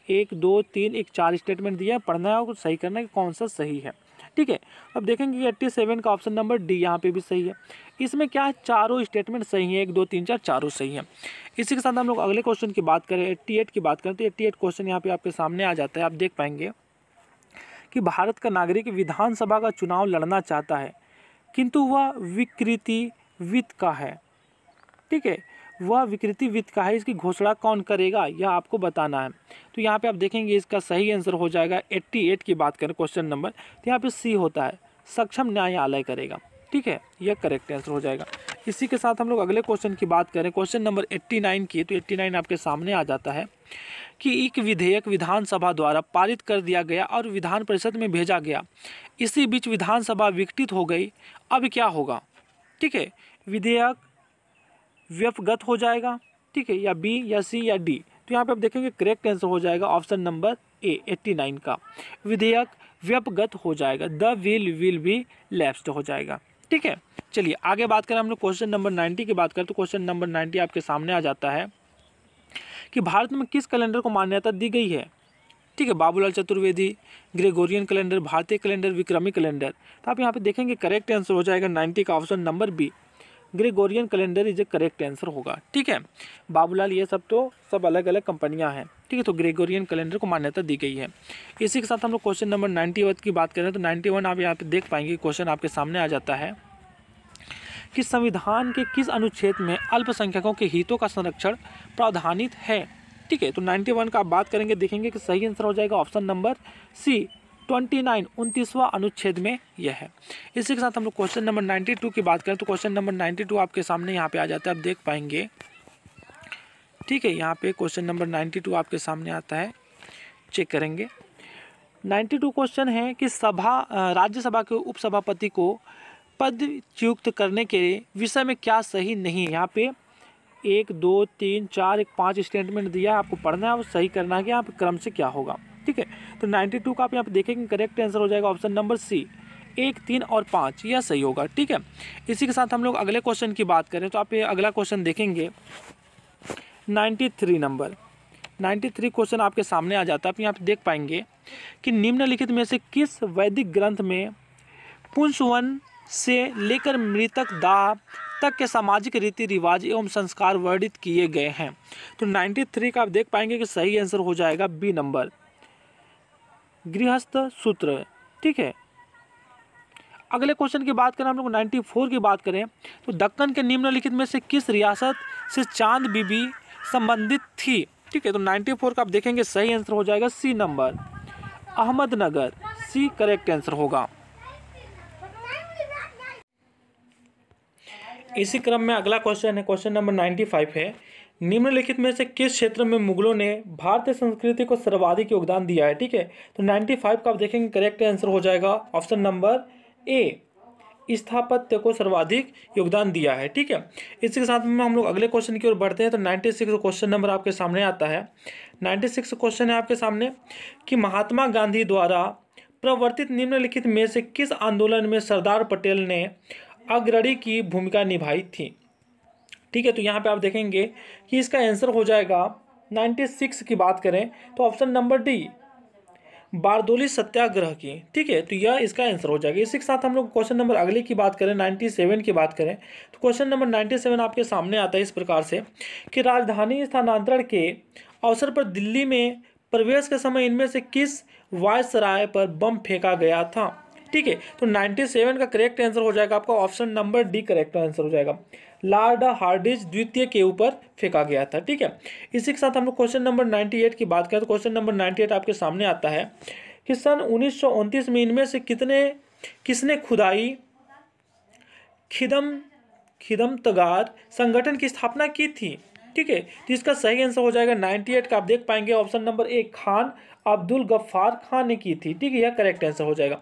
एक दो तीन एक चार स्टेटमेंट दिया है पढ़ना है और सही करना है कि कौन सा सही है ठीक है अब देखेंगे कि एट्टी सेवन का ऑप्शन नंबर डी यहाँ पे भी सही है इसमें क्या है चारों स्टेटमेंट सही है एक दो तीन चार चारों सही है इसी के साथ हम लोग अगले क्वेश्चन की बात करें एट्टी एट की बात करें तो एट्टी एट क्वेश्चन यहाँ पे आपके सामने आ जाता है आप देख पाएंगे कि भारत का नागरिक विधानसभा का चुनाव लड़ना चाहता है किंतु वह विकृति वित्त का है ठीक है वह विकृति वित्त का है इसकी घोषणा कौन करेगा यह आपको बताना है तो यहाँ पे आप देखेंगे इसका सही आंसर हो जाएगा 88 की बात करें क्वेश्चन नंबर तो यहाँ पे सी होता है सक्षम न्यायालय करेगा ठीक है यह करेक्ट आंसर हो जाएगा इसी के साथ हम लोग अगले क्वेश्चन की बात करें क्वेश्चन नंबर 89 की तो 89 आपके सामने आ जाता है कि एक विधेयक विधानसभा द्वारा पारित कर दिया गया और विधान परिषद में भेजा गया इसी बीच विधानसभा विकटित हो गई अब क्या होगा ठीक है विधेयक व्यपगत हो जाएगा ठीक है या बी या सी या डी तो यहाँ पे आप देखेंगे करेक्ट आंसर हो जाएगा option number A eighty nine का विधेयक व्यपगत हो जाएगा the bill will be lapsed हो जाएगा ठीक है चलिए आगे बात करें हम लोग क्वेश्चन नंबर नाइन्टी की बात करें तो क्वेश्चन नंबर नाइन्टी आपके सामने आ जाता है कि भारत में किस कैलेंडर को मान्यता दी गई है ठीक है बाबूलाल चतुर्वेदी ग्रेगोरियन कैलेंडर भारतीय कैलेंडर विक्रमी कैलेंडर तो आप यहाँ पे देखेंगे करेक्ट आंसर हो जाएगा नाइन्टी का option number B Gregorian calendar is a correct answer होगा ठीक है बाबूलाल ये सब तो सब अलग अलग कंपनियां हैं ठीक है तो ग्रेगोरियन कैलेंडर को मान्यता दी गई है इसी के साथ हम लोग क्वेश्चन नंबर नाइन्टी वन की बात करें तो नाइन्टी वन आप यहाँ पे देख पाएंगे क्वेश्चन आपके सामने आ जाता है कि संविधान के किस अनुच्छेद में अल्पसंख्यकों के हितों का संरक्षण प्रावधानित है ठीक है तो नाइन्टी वन का आप बात करेंगे देखेंगे कि सही आंसर हो जाएगा option number C twenty nine उनतीसवा अनुच्छेद में यह है इसी के साथ हम लोग क्वेश्चन नंबर नाइन्टी टू की बात करें तो क्वेश्चन नंबर नाइन्टी टू आपके सामने यहाँ पे आ जाता है आप देख पाएंगे ठीक है यहाँ पे क्वेश्चन नंबर नाइन्टी टू आपके सामने आता है चेक करेंगे नाइन्टी टू क्वेश्चन है कि सभा राज्यसभा के उपसभापति को पद नियुक्त करने के विषय में क्या सही नहीं है यहाँ पे एक दो तीन चार एक पाँच स्टेटमेंट दिया है आपको पढ़ना है और सही करना है कि यहाँ क्रम से क्या होगा ठीक है तो 92 का आप यहाँ पर देखेंगे करेक्ट आंसर हो जाएगा ऑप्शन नंबर सी एक तीन और पाँच यह सही होगा ठीक है इसी के साथ हम लोग अगले क्वेश्चन की बात करें तो आप ये अगला क्वेश्चन देखेंगे 93 नंबर 93 क्वेश्चन आपके सामने आ जाता है आप यहाँ पर देख पाएंगे कि निम्नलिखित में से किस वैदिक ग्रंथ में पुंसवन से लेकर मृतक दाह तक के सामाजिक रीति रिवाज एवं संस्कार वर्णित किए गए हैं तो 93 का आप देख पाएंगे कि सही आंसर हो जाएगा बी नंबर गृहस्थ सूत्र ठीक है अगले क्वेश्चन की बात करें हम लोग नाइन्टी फोर की बात करें तो दक्कन के निम्नलिखित में से किस रियासत से चांद बीबी संबंधित थी ठीक है तो नाइन्टी फोर का आप देखेंगे सही आंसर हो जाएगा C number Ahmednagar C correct answer होगा इसी क्रम में अगला क्वेश्चन है क्वेश्चन नंबर नाइन्टी फाइव है निम्नलिखित में से किस क्षेत्र में मुगलों ने भारतीय संस्कृति को सर्वाधिक योगदान दिया है ठीक है तो 95 का आप देखेंगे करेक्ट आंसर हो जाएगा ऑप्शन नंबर ए स्थापत्य को सर्वाधिक योगदान दिया है ठीक है इसी के साथ में हम लोग अगले क्वेश्चन की ओर बढ़ते हैं तो 96 क्वेश्चन नंबर आपके सामने आता है 96 क्वेश्चन है आपके सामने कि महात्मा गांधी द्वारा प्रवर्तित निम्नलिखित में से किस आंदोलन में सरदार पटेल ने अग्रणी की भूमिका निभाई थी ठीक है तो यहाँ पे आप देखेंगे कि इसका आंसर हो जाएगा 96 की बात करें तो option number D Bardoli Satyagraha की ठीक है तो यह इसका आंसर हो जाएगा इसी के साथ हम लोग क्वेश्चन नंबर अगले की बात करें 97 की बात करें तो क्वेश्चन नंबर 97 आपके सामने आता है इस प्रकार से कि राजधानी स्थानांतरण के अवसर पर दिल्ली में प्रवेश के समय इनमें से किस वायसराय पर बम फेंका गया था ठीक है तो 97 का करेक्ट आंसर हो जाएगा आपका option number D correct answer हो जाएगा लार्ड हार्डिज द्वितीय के ऊपर फेंका गया था ठीक है इसी के साथ हम लोग क्वेश्चन नंबर नाइन्टी एट की बात करें तो क्वेश्चन नंबर नाइन्टी एट आपके सामने आता है कि सन उन्नीस में इनमें से कितने किसने खुदाई खिदम खिदम तगार संगठन की स्थापना की थी ठीक है तो इसका सही आंसर हो जाएगा नाइन्टी एट का आप देख पाएंगे option number A Khan Abdul Gaffar Khan ने की थी ठीक है यह करेक्ट आंसर हो जाएगा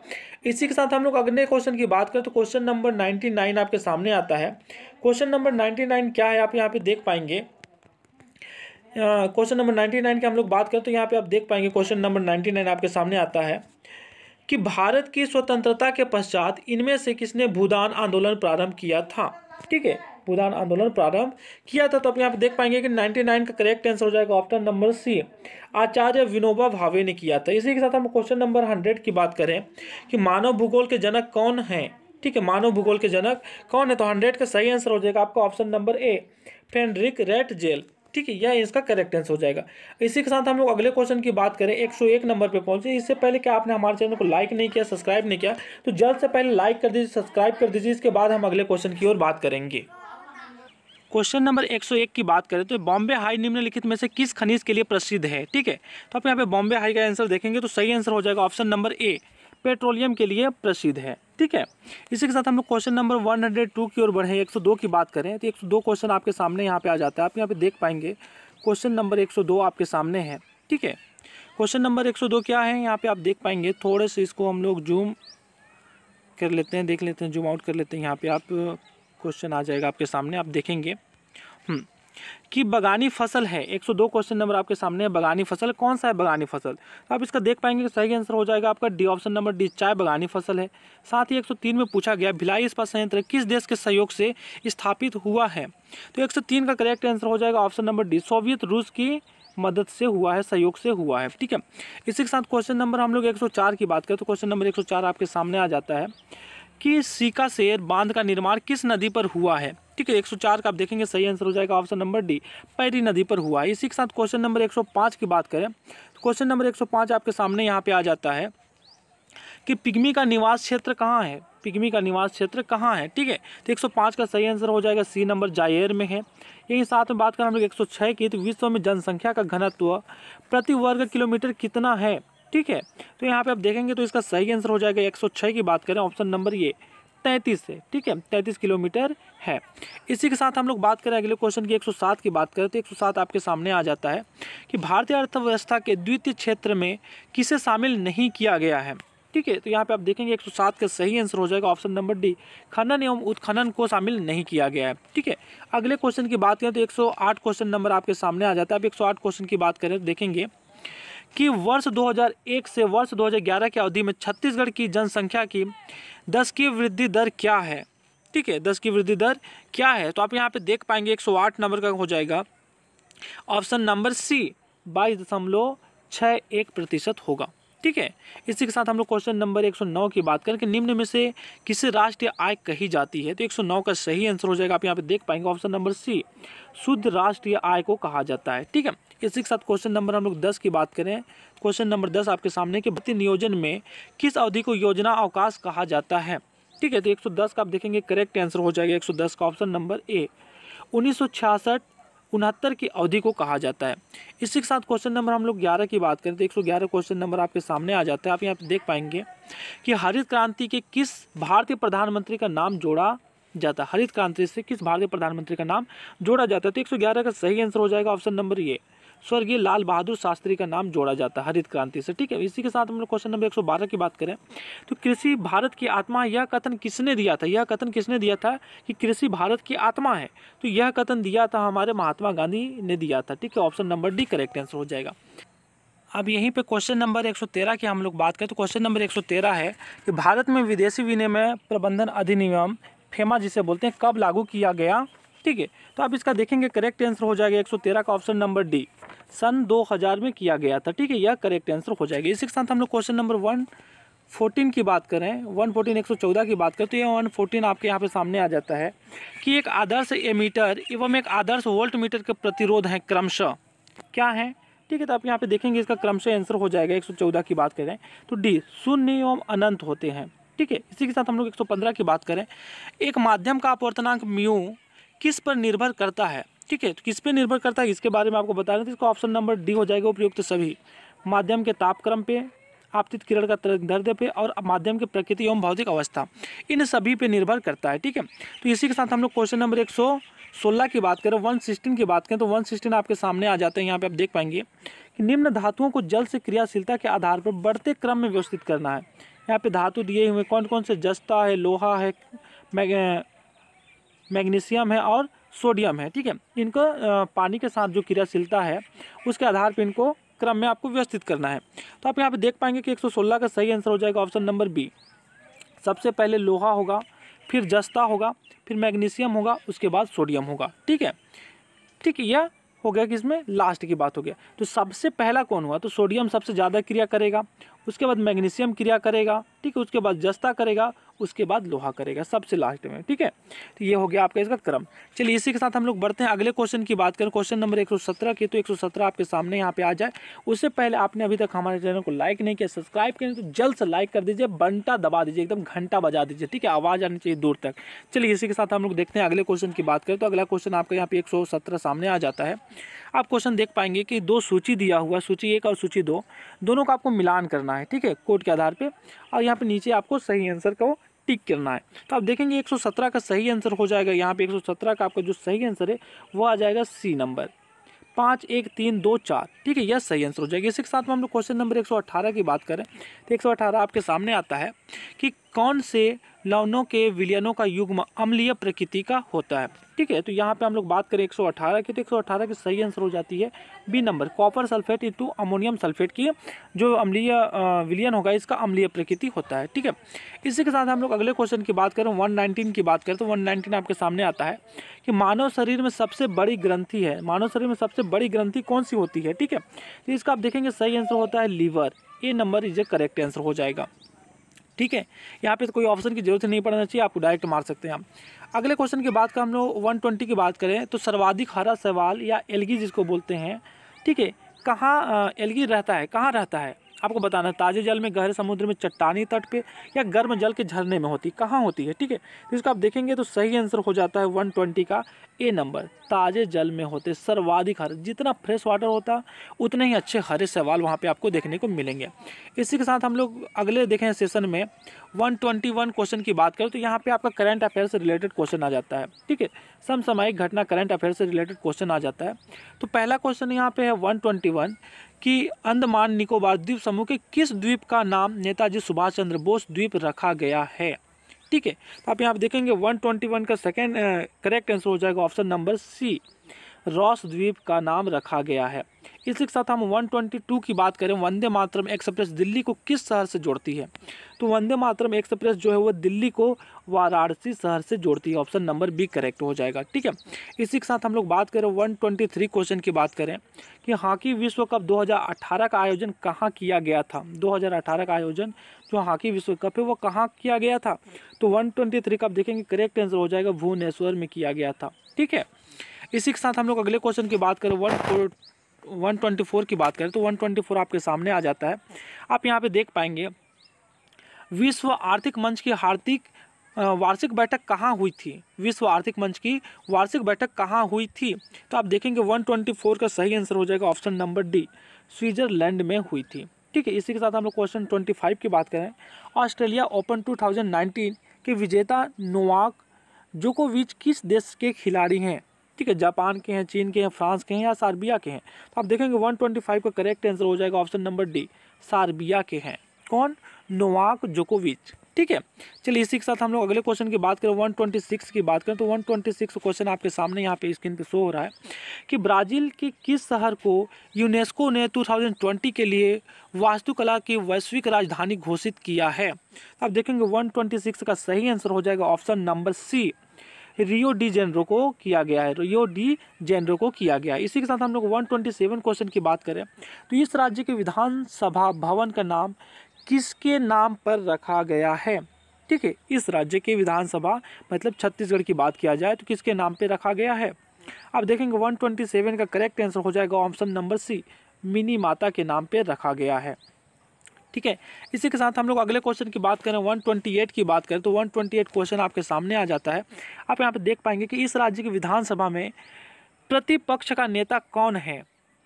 इसी के साथ हम लोग अगले क्वेश्चन की बात करें तो क्वेश्चन नंबर नाइन्टी नाइन आपके सामने आता है क्वेश्चन नंबर नाइन्टी नाइन क्या है आप यहाँ पे देख पाएंगे क्वेश्चन नंबर नाइन्टी नाइन की हम लोग बात करें तो यहाँ पे आप देख पाएंगे क्वेश्चन नंबर नाइन्टी नाइन आपके सामने आता है कि भारत की स्वतंत्रता के पश्चात इनमें से किसने भूदान आंदोलन प्रारंभ किया था ठीक है भूदान आंदोलन प्रारंभ किया था तो आप यहाँ पे देख पाएंगे कि 99 का करेक्ट आंसर हो जाएगा option number C Acharya Vinoba Bhave ने किया था इसी के साथ हम क्वेश्चन नंबर हंड्रेड की बात करें कि मानव भूगोल के जनक कौन हैं ठीक है मानव भूगोल के जनक कौन है तो हंड्रेड का सही आंसर हो जाएगा आपका ऑप्शन नंबर ए फेनरिक रेट जेल ठीक है यह इसका करेक्ट आंसर हो जाएगा इसी के साथ हम लोग अगले क्वेश्चन की बात करें 101 नंबर पे पहुंचे इससे पहले क्या आपने हमारे चैनल को लाइक नहीं किया सब्सक्राइब नहीं किया तो जल्द से पहले लाइक कर दीजिए सब्सक्राइब कर दीजिए इसके बाद हम अगले क्वेश्चन की ओर बात करेंगे क्वेश्चन नंबर 101 की बात करें तो बॉम्बे हाई निम्नलिखित में से किस खनिज के लिए प्रसिद्ध है ठीक है तो आप यहाँ पे बॉम्बे हाई का आंसर देखेंगे तो सही आंसर हो जाएगा ऑप्शन नंबर ए पेट्रोलियम के लिए प्रसिद्ध है ठीक है इसी के साथ हम लोग क्वेश्चन नंबर 102 की ओर बढ़े 102 की बात करें तो एक क्वेश्चन आपके सामने यहाँ पे आ जाता है आप यहाँ पे देख पाएंगे क्वेश्चन नंबर एक आपके सामने है ठीक है क्वेश्चन नंबर एक क्या है यहाँ पे आप देख पाएंगे थोड़े से इसको हम लोग जूम कर लेते हैं देख लेते हैं जूम आउट कर लेते हैं यहाँ पे आप क्वेश्चन आ जाएगा आपके सामने आप देखेंगे हम्म, कि बगानी फसल है 102 क्वेश्चन नंबर आपके सामने है बगानी फसल कौन सा है बगानी फसल तो आप इसका देख पाएंगे कि सही आंसर हो जाएगा आपका डी ऑप्शन नंबर डी चाय बगानी फसल है साथ ही 103 में पूछा गया भिलाई इस्पात संयंत्र किस देश के सहयोग से स्थापित हुआ है तो 103 का करेक्ट आंसर हो जाएगा ऑप्शन नंबर डी सोवियत रूस की मदद से हुआ है सहयोग से हुआ है ठीक है इसी के साथ क्वेश्चन नंबर हम लोग एक की बात करें तो क्वेश्चन नंबर एक आपके सामने आ जाता है कि सीका शेर बांध का निर्माण किस नदी पर हुआ है ठीक है 104 का आप देखेंगे सही आंसर हो जाएगा ऑप्शन नंबर डी पैरी नदी पर हुआ है इसी के साथ क्वेश्चन नंबर 105 की बात करें तो क्वेश्चन नंबर 105 आपके सामने यहाँ पे आ जाता है कि पिग्मी का निवास क्षेत्र कहाँ है पिग्मी का निवास क्षेत्र कहाँ है ठीक है तो 105 का सही आंसर हो जाएगा सी नंबर जायर में है यही साथ में बात करें हम लोग एक की तो विश्व में जनसंख्या का घनत्व प्रति वर्ग किलोमीटर कितना है ठीक है तो यहाँ पे आप देखेंगे तो इसका सही आंसर हो जाएगा 106 की बात करें ऑप्शन नंबर ये तैंतीस से ठीक है तैंतीस किलोमीटर है इसी के साथ हम लोग बात करें अगले क्वेश्चन की 107 की बात करें तो 107 आपके सामने आ जाता है कि भारतीय अर्थव्यवस्था के द्वितीय क्षेत्र में किसे शामिल नहीं किया गया है ठीक है तो यहाँ पे आप देखेंगे 107 का सही आंसर हो जाएगा ऑप्शन नंबर डी खनन एवं उत्खनन को शामिल नहीं किया गया है ठीक है अगले क्वेश्चन की बात करें तो 108 क्वेश्चन नंबर आपके सामने आ जाता है अब 108 क्वेश्चन की बात करें तो देखेंगे कि वर्ष 2001 से वर्ष 2011 की अवधि में छत्तीसगढ़ की जनसंख्या की दस की वृद्धि दर क्या है ठीक है दस की वृद्धि दर क्या है तो आप यहाँ पे देख पाएंगे 108 नंबर का हो जाएगा ऑप्शन नंबर सी बाईस दशमलव छः एक प्रतिशत होगा ठीक है इसी के साथ हम लोग क्वेश्चन नंबर 109 की बात करें कि निम्न में से किसे राष्ट्रीय आय कही जाती है तो 109 का सही आंसर हो जाएगा आप यहाँ पे देख पाएंगे ऑप्शन नंबर सी शुद्ध राष्ट्रीय आय को कहा जाता है ठीक है इसी के साथ क्वेश्चन नंबर हम लोग दस की बात करें क्वेश्चन नंबर दस आपके सामने के भर्ती नियोजन में किस अवधि को योजना अवकाश कहा जाता है ठीक है तो 110 का आप देखेंगे करेक्ट आंसर हो जाएगा 110 का ऑप्शन नंबर ए उन्नीस उनहत्तर की अवधि को कहा जाता है इसी के साथ क्वेश्चन नंबर हम लोग ग्यारह की बात करें तो एक सौ ग्यारह क्वेश्चन नंबर आपके सामने आ जाता है आप यहाँ पे देख पाएंगे कि हरित क्रांति के किस भारतीय प्रधानमंत्री का नाम जोड़ा जाता है हरित क्रांति से किस भारतीय प्रधानमंत्री का नाम जोड़ा जाता है तो एक सौ ग्यारह का सही आंसर हो जाएगा ऑप्शन नंबर ये स्वर्गीय लाल बहादुर शास्त्री का नाम जोड़ा जाता है हरित क्रांति से ठीक है इसी के साथ हम लोग क्वेश्चन नंबर एक की बात करें तो कृषि भारत की आत्मा यह कथन किसने दिया था यह कथन किसने दिया था कि कृषि भारत की आत्मा है तो यह कथन दिया था हमारे महात्मा गांधी ने दिया था ठीक है option number D correct answer हो जाएगा अब यहीं पे क्वेश्चन नंबर 113 की हम लोग बात करें तो क्वेश्चन नंबर 113 है कि भारत में विदेशी विनिमय प्रबंधन अधिनियम फेमा जिसे बोलते हैं कब लागू किया गया ठीक है तो आप इसका देखेंगे करेक्ट आंसर हो जाएगा 113 का ऑप्शन नंबर डी सन 2000 में किया गया था ठीक है यह करेक्ट आंसर हो जाएगा इसी के साथ हम लोग क्वेश्चन नंबर वन फोर्टीन की बात करें वन फोर्टीन एक सौ चौदह की बात करें तो ये वन फोर्टीन आपके यहाँ पे सामने आ जाता है कि एक आदर्श एमीटर एवं एक आदर्श वोल्ट मीटर के प्रतिरोध हैं क्रमशः क्या है ठीक है तो आप यहाँ पे देखेंगे इसका क्रमशः आंसर हो जाएगा एक सौ चौदह की बात करें तो डी शून्य एवं अनंत होते हैं ठीक है इसी के साथ हम लोग एक सौ पंद्रह की बात करें एक माध्यम का अपवर्तनांक म्यू किस पर निर्भर करता है ठीक है तो किस पर निर्भर करता है इसके बारे में आपको बता रहे थे तो इसका ऑप्शन नंबर डी हो जाएगा उपयुक्त सभी माध्यम के तापक्रम पे आपतित किरण का दर्द पे और माध्यम की प्रकृति एवं भौतिक अवस्था इन सभी पे निर्भर करता है ठीक है तो इसी के साथ हम लोग क्वेश्चन नंबर एक सौ सोलह की बात करें वन सिक्सटीन की बात करें तो वन सिक्सटीन आपके सामने आ जाते हैं यहाँ पे आप देख पाएंगे कि निम्न धातुओं को जल से क्रियाशीलता के आधार पर बढ़ते क्रम में व्यवस्थित करना है यहाँ पर धातु दिए हुए कौन कौन से जस्ता है लोहा है मैग्नीशियम है और सोडियम है ठीक है इनको पानी के साथ जो क्रियाशीलता है उसके आधार पर इनको क्रम में आपको व्यवस्थित करना है तो आप यहाँ पे देख पाएंगे कि 116 का सही आंसर हो जाएगा ऑप्शन नंबर बी सबसे पहले लोहा होगा फिर जस्ता होगा फिर मैग्नीशियम होगा उसके बाद सोडियम होगा ठीक है ठीक है यह हो गया कि इसमें लास्ट की बात हो गया तो सबसे पहला कौन हुआ तो सोडियम सबसे ज़्यादा क्रिया करेगा उसके बाद मैग्नीशियम क्रिया करेगा ठीक है उसके बाद जस्ता करेगा उसके बाद लोहा करेगा सबसे लास्ट में ठीक है तो ये हो गया आपका इसका क्रम चलिए इसी के साथ हम लोग बढ़ते हैं अगले क्वेश्चन की बात करें क्वेश्चन नंबर 117 की तो 117 आपके सामने यहाँ पे आ जाए उससे पहले आपने अभी तक हमारे चैनल को लाइक नहीं किया सब्सक्राइब करें तो जल्द से लाइक कर दीजिए बंटा दबा दीजिए एकदम घंटा बजा दीजिए ठीक है आवाज़ आनी चाहिए दूर तक चलिए इसी के साथ हम लोग देखते हैं अगले क्वेश्चन की बात करें तो अगला क्वेश्चन आपका यहाँ पे एक सामने आ जाता है आप क्वेश्चन देख पाएंगे कि दो सूची दिया हुआ सूची एक और सूची दो दोनों का आपको मिलान करना है है ठीक है कोड के आधार पे और यहाँ पे नीचे आपको सही आंसर को टिक करना है तो आप देखेंगे 117 का सही आंसर हो जाएगा यहाँ पे 117 का आपका जो सही आंसर है वो आ जाएगा सी नंबर पाँच एक तीन दो चार ठीक है यह सही आंसर हो जाएगा इसी के साथ में हम लोग क्वेश्चन नंबर एक की बात करें तो एक आपके सामने आता है कि कौन से लवनों के विलयनों का युग्म अम्लीय प्रकृति का होता है ठीक है तो यहाँ पे हम लोग बात करें 118 की तो 118 की सही आंसर हो जाती है B number copper sulphate into ammonium sulphate की जो अम्लीय विलियन होगा इसका अम्लीय प्रकृति होता है ठीक है इसी के साथ हम लोग अगले क्वेश्चन की बात करें वन की बात करें तो वन आपके सामने आता है कि मानव शरीर में सबसे बड़ी ग्रंथि है मानव शरीर में सबसे बड़ी ग्रंथि कौन सी होती है ठीक है तो इसका आप देखेंगे सही आंसर होता है liver A number is a correct answer हो जाएगा ठीक है यहाँ पे तो कोई ऑप्शन की जरूरत नहीं पड़ना चाहिए आपको डायरेक्ट मार सकते हैं आप अगले क्वेश्चन की बात का हम लोग वन ट्वेंटी की बात करें तो सर्वाधिक हरा सवाल या एलगी जिसको बोलते हैं ठीक है कहाँ एलगी रहता है कहाँ रहता है आपको बताना है ताजे जल में गहरे समुद्र में चट्टानी तट पे या गर्म जल के झरने में होती कहाँ होती है ठीक है तो इसका आप देखेंगे तो सही आंसर हो जाता है वन ट्वेंटी का ए नंबर ताजे जल में होते सर्वाधिक हर जितना फ्रेश वाटर होता उतने ही अच्छे हरे सवाल वहाँ पे आपको देखने को मिलेंगे इसी के साथ हम लोग अगले देखें सेशन में वन क्वेश्चन की बात करें तो यहाँ पर आपका करंट अफेयर से रिलेटेड क्वेश्चन आ जाता है ठीक है समसामयिक घटना करंट अफेयर से रिलेटेड क्वेश्चन आ जाता है तो पहला क्वेश्चन यहाँ पे है वन कि अंडमान निकोबार द्वीप समूह के किस द्वीप का नाम नेताजी सुभाष चंद्र बोस द्वीप रखा गया है ठीक है तो आप यहाँ देखेंगे 121 का सेकेंड करेक्ट आंसर हो जाएगा ऑप्शन नंबर सी रॉस द्वीप का नाम रखा गया है इसी के साथ हम 122 की बात करें वंदे मातरम एक्सप्रेस दिल्ली को किस शहर से जोड़ती है तो वंदे मातरम एक्सप्रेस जो है वो दिल्ली को वाराणसी शहर से जोड़ती है ऑप्शन नंबर बी करेक्ट हो जाएगा ठीक है इसी के साथ हम लोग बात करें वन क्वेश्चन की बात करें कि हॉकी विश्व कप दो का आयोजन कहाँ किया गया था दो का आयोजन जो हॉकी विश्व कप है वो कहाँ किया गया था तो 123 का आप देखेंगे करेक्ट आंसर हो जाएगा भुवनेश्वर में किया गया था ठीक है इसी के साथ हम लोग अगले क्वेश्चन की बात करें वन वन ट्वेंटी फोर की बात करें तो वन ट्वेंटी फोर आपके सामने आ जाता है आप यहाँ पे देख पाएंगे विश्व आर्थिक मंच की हार्दिक वार्षिक बैठक कहाँ हुई थी विश्व आर्थिक मंच की वार्षिक बैठक कहाँ हुई थी तो आप देखेंगे वन ट्वेंटी फोर का सही आंसर हो जाएगा ऑप्शन नंबर डी स्विट्जरलैंड में हुई थी ठीक है इसी के साथ हम लोग क्वेश्चन ट्वेंटी फाइव की बात करें Australia Open two thousand nineteen के विजेता नोवाक जोकोविच किस देश के खिलाड़ी हैं ठीक है जापान के हैं चीन के हैं फ्रांस के हैं या सार्बिया के हैं तो आप देखेंगे 125 का करेक्ट आंसर हो जाएगा ऑप्शन नंबर डी सार्बिया के हैं कौन नोवाक जोकोविच ठीक है चलिए इसी के साथ हम लोग अगले क्वेश्चन की बात करें 126 की बात करें तो 126 क्वेश्चन आपके सामने यहाँ पे स्क्रीन पे शो हो रहा है कि ब्राज़ील के किस शहर को यूनेस्को ने 2020 के लिए वास्तुकला की वैश्विक राजधानी घोषित किया है अब तो देखेंगे 126 का सही आंसर हो जाएगा option number C Rio de Janeiro को किया गया है रियो डी जेनरो को किया गया है इसी के साथ हम लोग 127 क्वेश्चन की बात करें तो इस राज्य के विधानसभा भवन का नाम किसके नाम पर रखा गया है ठीक है इस राज्य के विधानसभा मतलब छत्तीसगढ़ की बात किया जाए तो किसके नाम पर रखा गया है अब देखेंगे वन का करेक्ट आंसर हो जाएगा ऑप्शन नंबर सी मिनी माता के नाम पर रखा गया है ठीक है इसी के साथ हम लोग अगले क्वेश्चन की बात करें 128 की बात करें तो 128 क्वेश्चन आपके सामने आ जाता है आप यहाँ पर देख पाएंगे कि इस राज्य की विधानसभा में प्रतिपक्ष का नेता कौन है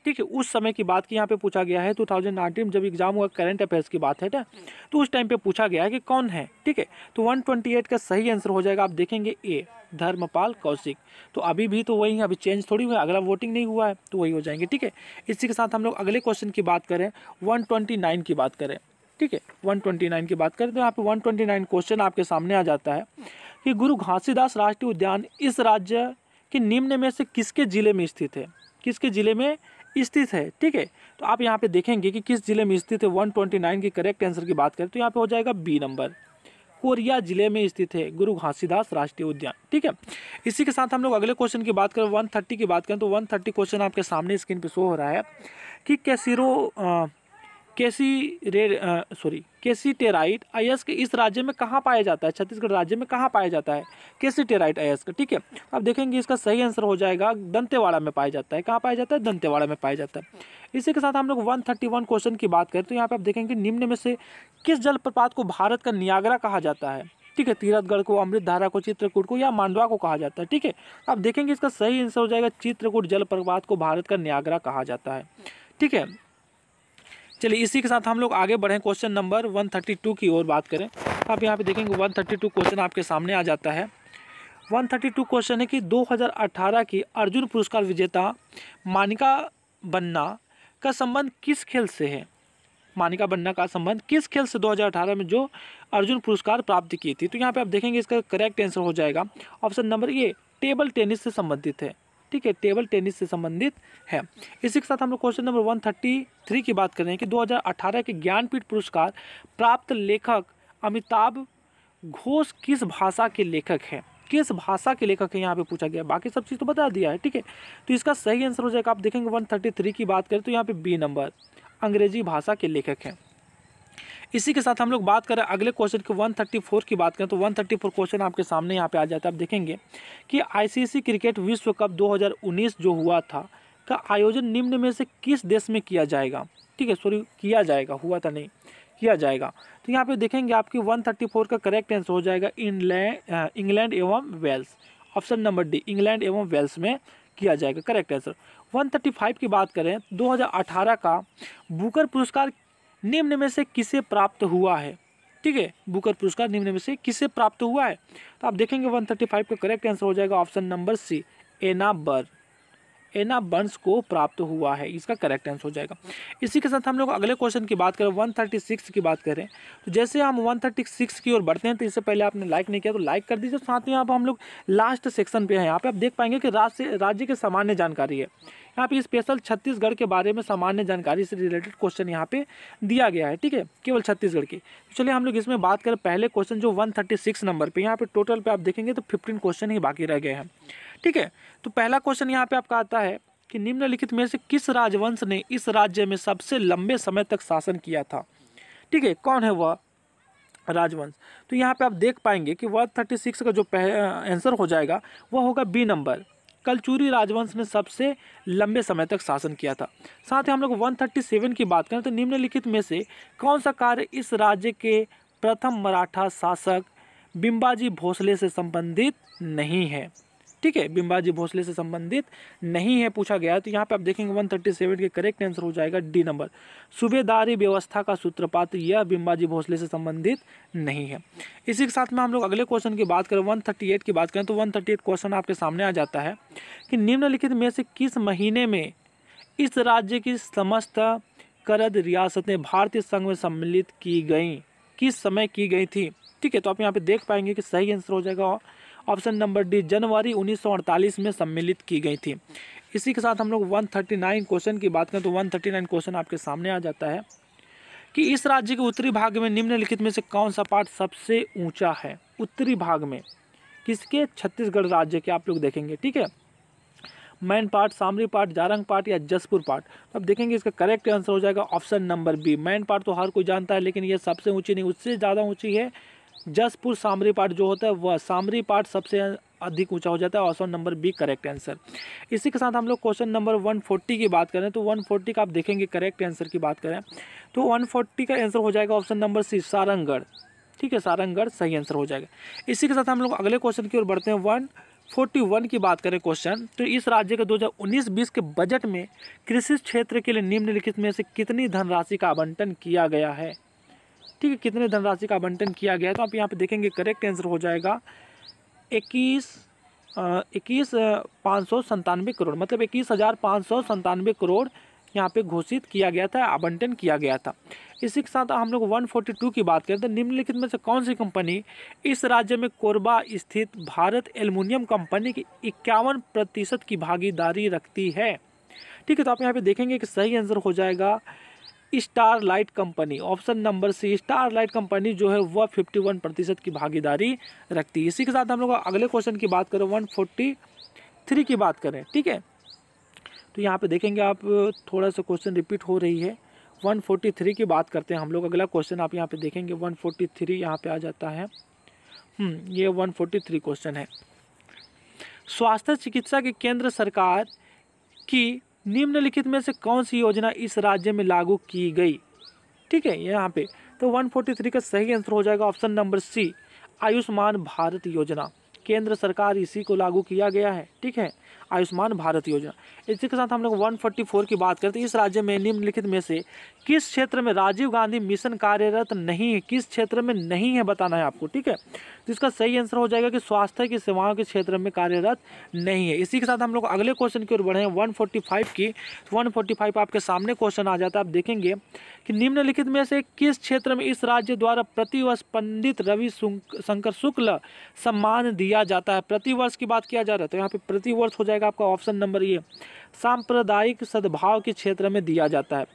ठीक है उस समय की बात की यहाँ पे पूछा गया है टू थाउजेंड जब एग्जाम हुआ करंट अफेयर्स की बात है ना तो उस टाइम पे पूछा गया है कि कौन है ठीक है तो वन ट्वेंटी एट का सही आंसर हो जाएगा आप देखेंगे ए धर्मपाल कौशिक तो अभी भी तो वही है अभी चेंज थोड़ी हुआ अगला वोटिंग नहीं हुआ है तो वही हो जाएंगे ठीक है इसी के साथ हम लोग अगले क्वेश्चन की बात करें वन ट्वेंटी नाइन की बात करें ठीक है वन की बात करें तो यहाँ पे वन क्वेश्चन आपके सामने आ जाता है कि गुरु घासीदास राष्ट्रीय उद्यान इस राज्य के निम्न में से किसके ज़िले में स्थित है किसके ज़िले में स्थित है ठीक है तो आप यहाँ पे देखेंगे कि किस जिले में स्थित है वन ट्वेंटी नाइन के करेक्ट आंसर की बात करें तो यहाँ पे हो जाएगा बी नंबर कोरिया जिले में स्थित है गुरु घासीदास राष्ट्रीय उद्यान ठीक है इसी के साथ हम लोग अगले क्वेश्चन की बात करें वन थर्टी की बात करें तो वन थर्टी क्वेश्चन आपके सामने स्क्रीन पर शो हो रहा है कि कैसीरो केसी रे सॉरी केसी टेराइट अयस्क इस राज्य में कहाँ पाया जाता है छत्तीसगढ़ राज्य में कहाँ पाया जाता है केसी टेराइट अयस्क ठीक है अब देखेंगे इसका सही आंसर हो जाएगा दंतेवाड़ा में पाया जाता है कहाँ पाया जाता है दंतेवाड़ा में पाया जाता है इसी के साथ हम लोग 131 क्वेश्चन की बात करें तो यहाँ पर आप देखेंगे निम्न में से किस जलप्रपात को भारत का नियागरा कहा जाता है ठीक है तीरथगढ़ को अमृत धारा को चित्रकूट को या मांडवा को कहा जाता है ठीक है अब देखेंगे इसका सही आंसर हो जाएगा चित्रकूट जलप्रपात को भारत का न्यागरा कहा जाता है ठीक है चलिए इसी के साथ हम लोग आगे बढ़ें क्वेश्चन नंबर 132 की ओर बात करें आप यहाँ पे देखेंगे 132 क्वेश्चन आपके सामने आ जाता है 132 क्वेश्चन है कि 2018 की अर्जुन पुरस्कार विजेता मानिका बन्ना का संबंध किस खेल से है मानिका बन्ना का संबंध किस खेल से 2018 में जो अर्जुन पुरस्कार प्राप्त की थी तो यहाँ पे आप देखेंगे इसका करेक्ट आंसर हो जाएगा ऑप्शन नंबर ये टेबल टेनिस से संबंधित है ठीक है टेबल टेनिस से संबंधित है इसी के साथ हम लोग question number one thirty three की बात करें कि 2018 के ज्ञानपीठ पुरस्कार प्राप्त लेखक अमिताभ घोष किस भाषा के लेखक हैं किस भाषा के लेखक है यहाँ पे पूछा गया बाकी सब चीज़ तो बता दिया है ठीक है तो इसका सही आंसर हो जाएगा आप देखेंगे वन की बात करें तो यहाँ पर बी नंबर अंग्रेजी भाषा के लेखक हैं इसी के साथ हम लोग बात करें अगले क्वेश्चन के 134 की बात करें तो 134 क्वेश्चन आपके सामने यहाँ पे आ जाता है आप देखेंगे कि आईसीसी क्रिकेट विश्व कप 2019 जो हुआ था का आयोजन निम्न में से किस देश में किया जाएगा ठीक है सॉरी किया जाएगा हुआ था नहीं किया जाएगा तो यहाँ पे देखेंगे आपकी वन का करेक्ट आंसर हो जाएगा इंग्लैंड इंग्लैंड एवं Wales option number D England एवं वेल्स में किया जाएगा करेक्ट आंसर 135 की बात करें 2018 का बुकर पुरस्कार निम्न में से किसे प्राप्त हुआ है ठीक है बुकर पुरस्कार निम्न में से किसे प्राप्त हुआ है तो आप देखेंगे 135 का करेक्ट आंसर हो जाएगा ऑप्शन नंबर सी एना बर एना बंस को प्राप्त हुआ है इसका करेक्ट आंसर हो जाएगा इसी के साथ हम लोग अगले क्वेश्चन की बात करें 136 की बात करें तो जैसे हम 136 की ओर बढ़ते हैं तो इससे पहले आपने लाइक नहीं किया तो लाइक कर दीजिए साथ ही यहाँ पर हम लोग लास्ट सेक्शन पे हैं यहाँ पे आप देख पाएंगे कि राज्य राज्य के सामान्य जानकारी है यहाँ पे स्पेशल छत्तीसगढ़ के बारे में सामान्य जानकारी से रिलेटेड क्वेश्चन यहाँ पे दिया गया है ठीक है केवल छत्तीसगढ़ की तो चलिए हम लोग इसमें बात करें पहले क्वेश्चन जो 136 नंबर पे यहाँ पे टोटल पे आप देखेंगे तो 15 क्वेश्चन ही बाकी रह गए हैं ठीक है तो पहला क्वेश्चन यहाँ पे आपका आता है कि निम्नलिखित में से किस राजवंश ने इस राज्य में सबसे लंबे समय तक शासन किया था ठीक है कौन है वह राजवंश तो यहाँ पे आप देख पाएंगे कि वह थर्टी सिक्स का जो आंसर हो जाएगा वह होगा बी नंबर कलचूरी राजवंश ने सबसे लंबे समय तक शासन किया था साथ ही हम लोग वन थर्टी सेवन की बात करें तो निम्नलिखित में से कौन सा कार्य इस राज्य के प्रथम मराठा शासक बिंबाजी भोसले से संबंधित नहीं है ठीक है बिम्बाजी भोसले से संबंधित नहीं है पूछा गया तो यहाँ पे आप देखेंगे सेवन के करेक्ट आंसर हो जाएगा डी नंबर सूबेदारी व्यवस्था का सूत्रपात यह बिम्बाजी भोसले से संबंधित नहीं है इसी के साथ में हम लोग अगले क्वेश्चन की बात करें वन की बात करें तो वन क्वेश्चन आपके सामने आ जाता है कि निम्नलिखित में से किस महीने में इस राज्य की समस्त करद रियासतें भारतीय संघ में सम्मिलित की गई किस समय की गई थी ठीक है तो आप यहाँ पे देख पाएंगे कि सही आंसर हो जाएगा ऑप्शन नंबर डी जनवरी 1948 में सम्मिलित की गई थी इसी के साथ हम लोग 139 क्वेश्चन की बात करें तो 139 क्वेश्चन आपके सामने आ जाता है कि इस राज्य के उत्तरी भाग में निम्नलिखित में से कौन सा पार्ट सबसे ऊंचा है उत्तरी भाग में किसके छत्तीसगढ़ राज्य के आप लोग देखेंगे ठीक है मैन पार्ट सामरी पार्ट जारंग पार्ट या जसपुर पार्ट अब तो देखेंगे इसका करेक्ट आंसर हो जाएगा option number B Mainpat तो हर कोई जानता है लेकिन ये सबसे ऊंची नहीं उससे ज़्यादा ऊंची है जसपुर सामरी पार्ट जो होता है वह सामरी पार्ट सबसे अधिक ऊंचा हो जाता है option number B correct answer इसी के साथ हम लोग क्वेश्चन नंबर 140 की बात करें तो 140 का आप देखेंगे करेक्ट आंसर की बात करें तो 140 का आंसर हो जाएगा ऑप्शन नंबर सी सारंगढ़ ठीक है सारंगगढ़ सही आंसर हो जाएगा इसी के साथ हम लोग अगले क्वेश्चन की ओर बढ़ते हैं वन फोर्टी वन की बात करें क्वेश्चन तो इस राज्य के 2019-20 के बजट में कृषि क्षेत्र के लिए निम्नलिखित में से कितनी धनराशि का आवंटन किया गया है ठीक है कितने धनराशि का आवंटन किया गया है तो आप यहाँ पे देखेंगे करेक्ट आंसर हो जाएगा इक्कीस इक्कीस पाँच सौ संतानवे करोड़ मतलब इक्कीस हज़ार पाँच सौ संतानवे करोड़ यहाँ पे घोषित किया गया था आवंटन किया गया था इसी के साथ हम लोग 142 की बात करें तो निम्नलिखित में से कौन सी कंपनी इस राज्य में कोरबा स्थित भारत एल्युमिनियम कंपनी की इक्यावन प्रतिशत की भागीदारी रखती है ठीक है तो आप यहाँ पे देखेंगे कि सही आंसर हो जाएगा star light company option number C star light company जो है वह 51 प्रतिशत की भागीदारी रखती है इसी के साथ हम लोग अगले क्वेश्चन की बात करें 143 की बात करें ठीक है तो यहाँ पे देखेंगे आप थोड़ा सा क्वेश्चन रिपीट हो रही है 143 की बात करते हैं हम लोग अगला क्वेश्चन आप यहाँ पे देखेंगे 143 फोर्टी थ्री यहाँ पर आ जाता है हम्म, ये थ्री क्वेश्चन है स्वास्थ्य चिकित्सा के केंद्र सरकार की निम्नलिखित में से कौन सी योजना इस राज्य में लागू की गई ठीक है यहाँ पे तो 143 का सही आंसर हो जाएगा option number C Ayushman Bharat योजना केंद्र सरकार इसी को लागू किया गया है ठीक है आयुष्मान भारत योजना इसी के साथ हम लोग 144 की बात करें तो इस राज्य में निम्नलिखित में से किस क्षेत्र में राजीव गांधी मिशन कार्यरत नहीं है किस क्षेत्र में नहीं है बताना है आपको ठीक है तो इसका सही आंसर हो जाएगा कि स्वास्थ्य की सेवाओं के क्षेत्र में कार्यरत नहीं है इसी के साथ हम लोग अगले क्वेश्चन की ओर बढ़े वन की वन तो आपके सामने क्वेश्चन आ जाता है आप देखेंगे कि निम्नलिखित में से किस क्षेत्र में इस राज्य द्वारा प्रतिवर्ष पंडित रवि शंकर शुक्ल सम्मान दिया जाता है प्रतिवर्ष की बात किया जा रहा है तो यहाँ पे प्रतिवर्ष हो जाएगा आपका ऑप्शन नंबर ये सांप्रदायिक सद्भाव के क्षेत्र में दिया जाता है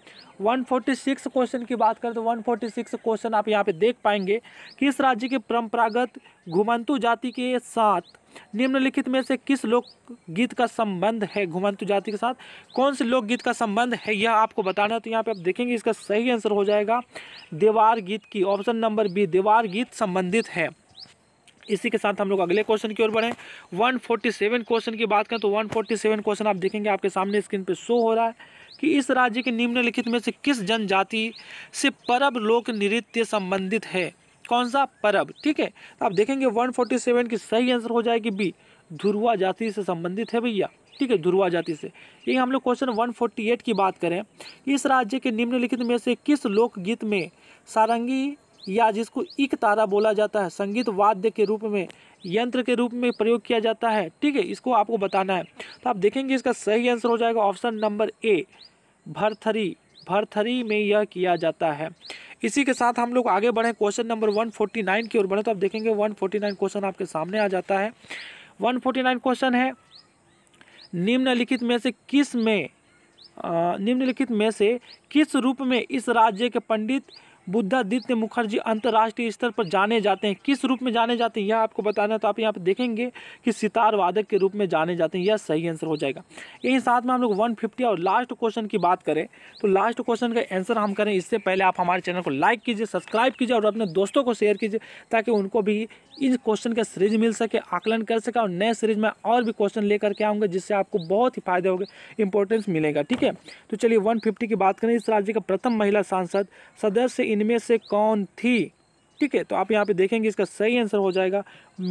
146 क्वेश्चन की बात करें तो 146 क्वेश्चन आप यहाँ पे देख पाएंगे किस राज्य के परंपरागत घुमंतु जाति के साथ निम्नलिखित में से किस लोकगीत का संबंध है घुमंतु जाति के साथ कौन से लोकगीत का संबंध है यह आपको बताना है तो यहाँ पे आप देखेंगे इसका सही आंसर हो जाएगा देवार गीत की ऑप्शन नंबर बी देवार गीत संबंधित है इसी के साथ हम लोग अगले क्वेश्चन की ओर बढ़ें 147 क्वेश्चन की बात करें तो 147 क्वेश्चन आप देखेंगे आपके सामने स्क्रीन पे शो हो रहा है कि इस राज्य के निम्नलिखित में से किस जनजाति से परब लोक नृत्य संबंधित है कौन सा परब ठीक है तो आप देखेंगे 147 की सही आंसर हो जाएगी बी ध्रुवा जाति से संबंधित है भैया ठीक है ध्रुवा जाति से ये हम लोग क्वेश्चन एट की बात करें इस राज्य के निम्नलिखित में से किस लोकगीत में सारंगी या जिसको इक तारा बोला जाता है संगीत वाद्य के रूप में यंत्र के रूप में प्रयोग किया जाता है ठीक है इसको आपको बताना है तो आप देखेंगे इसका सही आंसर हो जाएगा option number A Bharthari Bharthari में यह किया जाता है इसी के साथ हम लोग आगे बढ़ें क्वेश्चन नंबर 149 की ओर बढ़ें तो आप देखेंगे 149 क्वेश्चन आपके सामने आ जाता है 149 क्वेश्चन है निम्नलिखित में से किस में निम्नलिखित में से किस रूप में इस राज्य के पंडित बुद्धादित्य मुखर्जी अंतर्राष्ट्रीय स्तर पर जाने जाते हैं किस रूप में जाने जाते हैं यह आपको बताना है तो आप यहाँ पर देखेंगे कि सितार वादक के रूप में जाने जाते हैं यह सही आंसर हो जाएगा यही साथ में हम लोग वन फिफ्टी और लास्ट क्वेश्चन की बात करें तो लास्ट क्वेश्चन का आंसर हम करें इससे पहले आप हमारे चैनल को लाइक कीजिए सब्सक्राइब कीजिए और अपने दोस्तों को शेयर कीजिए ताकि उनको भी इस क्वेश्चन का सीरीज मिल सके आकलन कर सके और नए सीरीज में और भी क्वेश्चन लेकर के आऊँगा जिससे आपको बहुत ही फायदा होगा इंपॉर्टेंस मिलेगा ठीक है तो चलिए वन की बात करें इस राज्य का प्रथम महिला सांसद सदस्य इनमें से कौन थी ठीक है तो आप यहाँ पे देखेंगे इसका सही आंसर हो जाएगा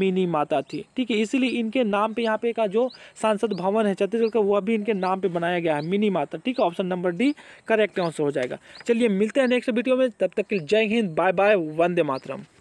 मिनी माता थी ठीक है इसीलिए इनके नाम पे यहाँ पे का जो सांसद भवन है छत्तीसगढ़ का वो भी इनके नाम पे बनाया गया है मिनी माता ठीक है option number D correct answer हो जाएगा चलिए मिलते हैं नेक्स्ट वीडियो में तब तक के जय हिंद बाय बाय वंदे मातरम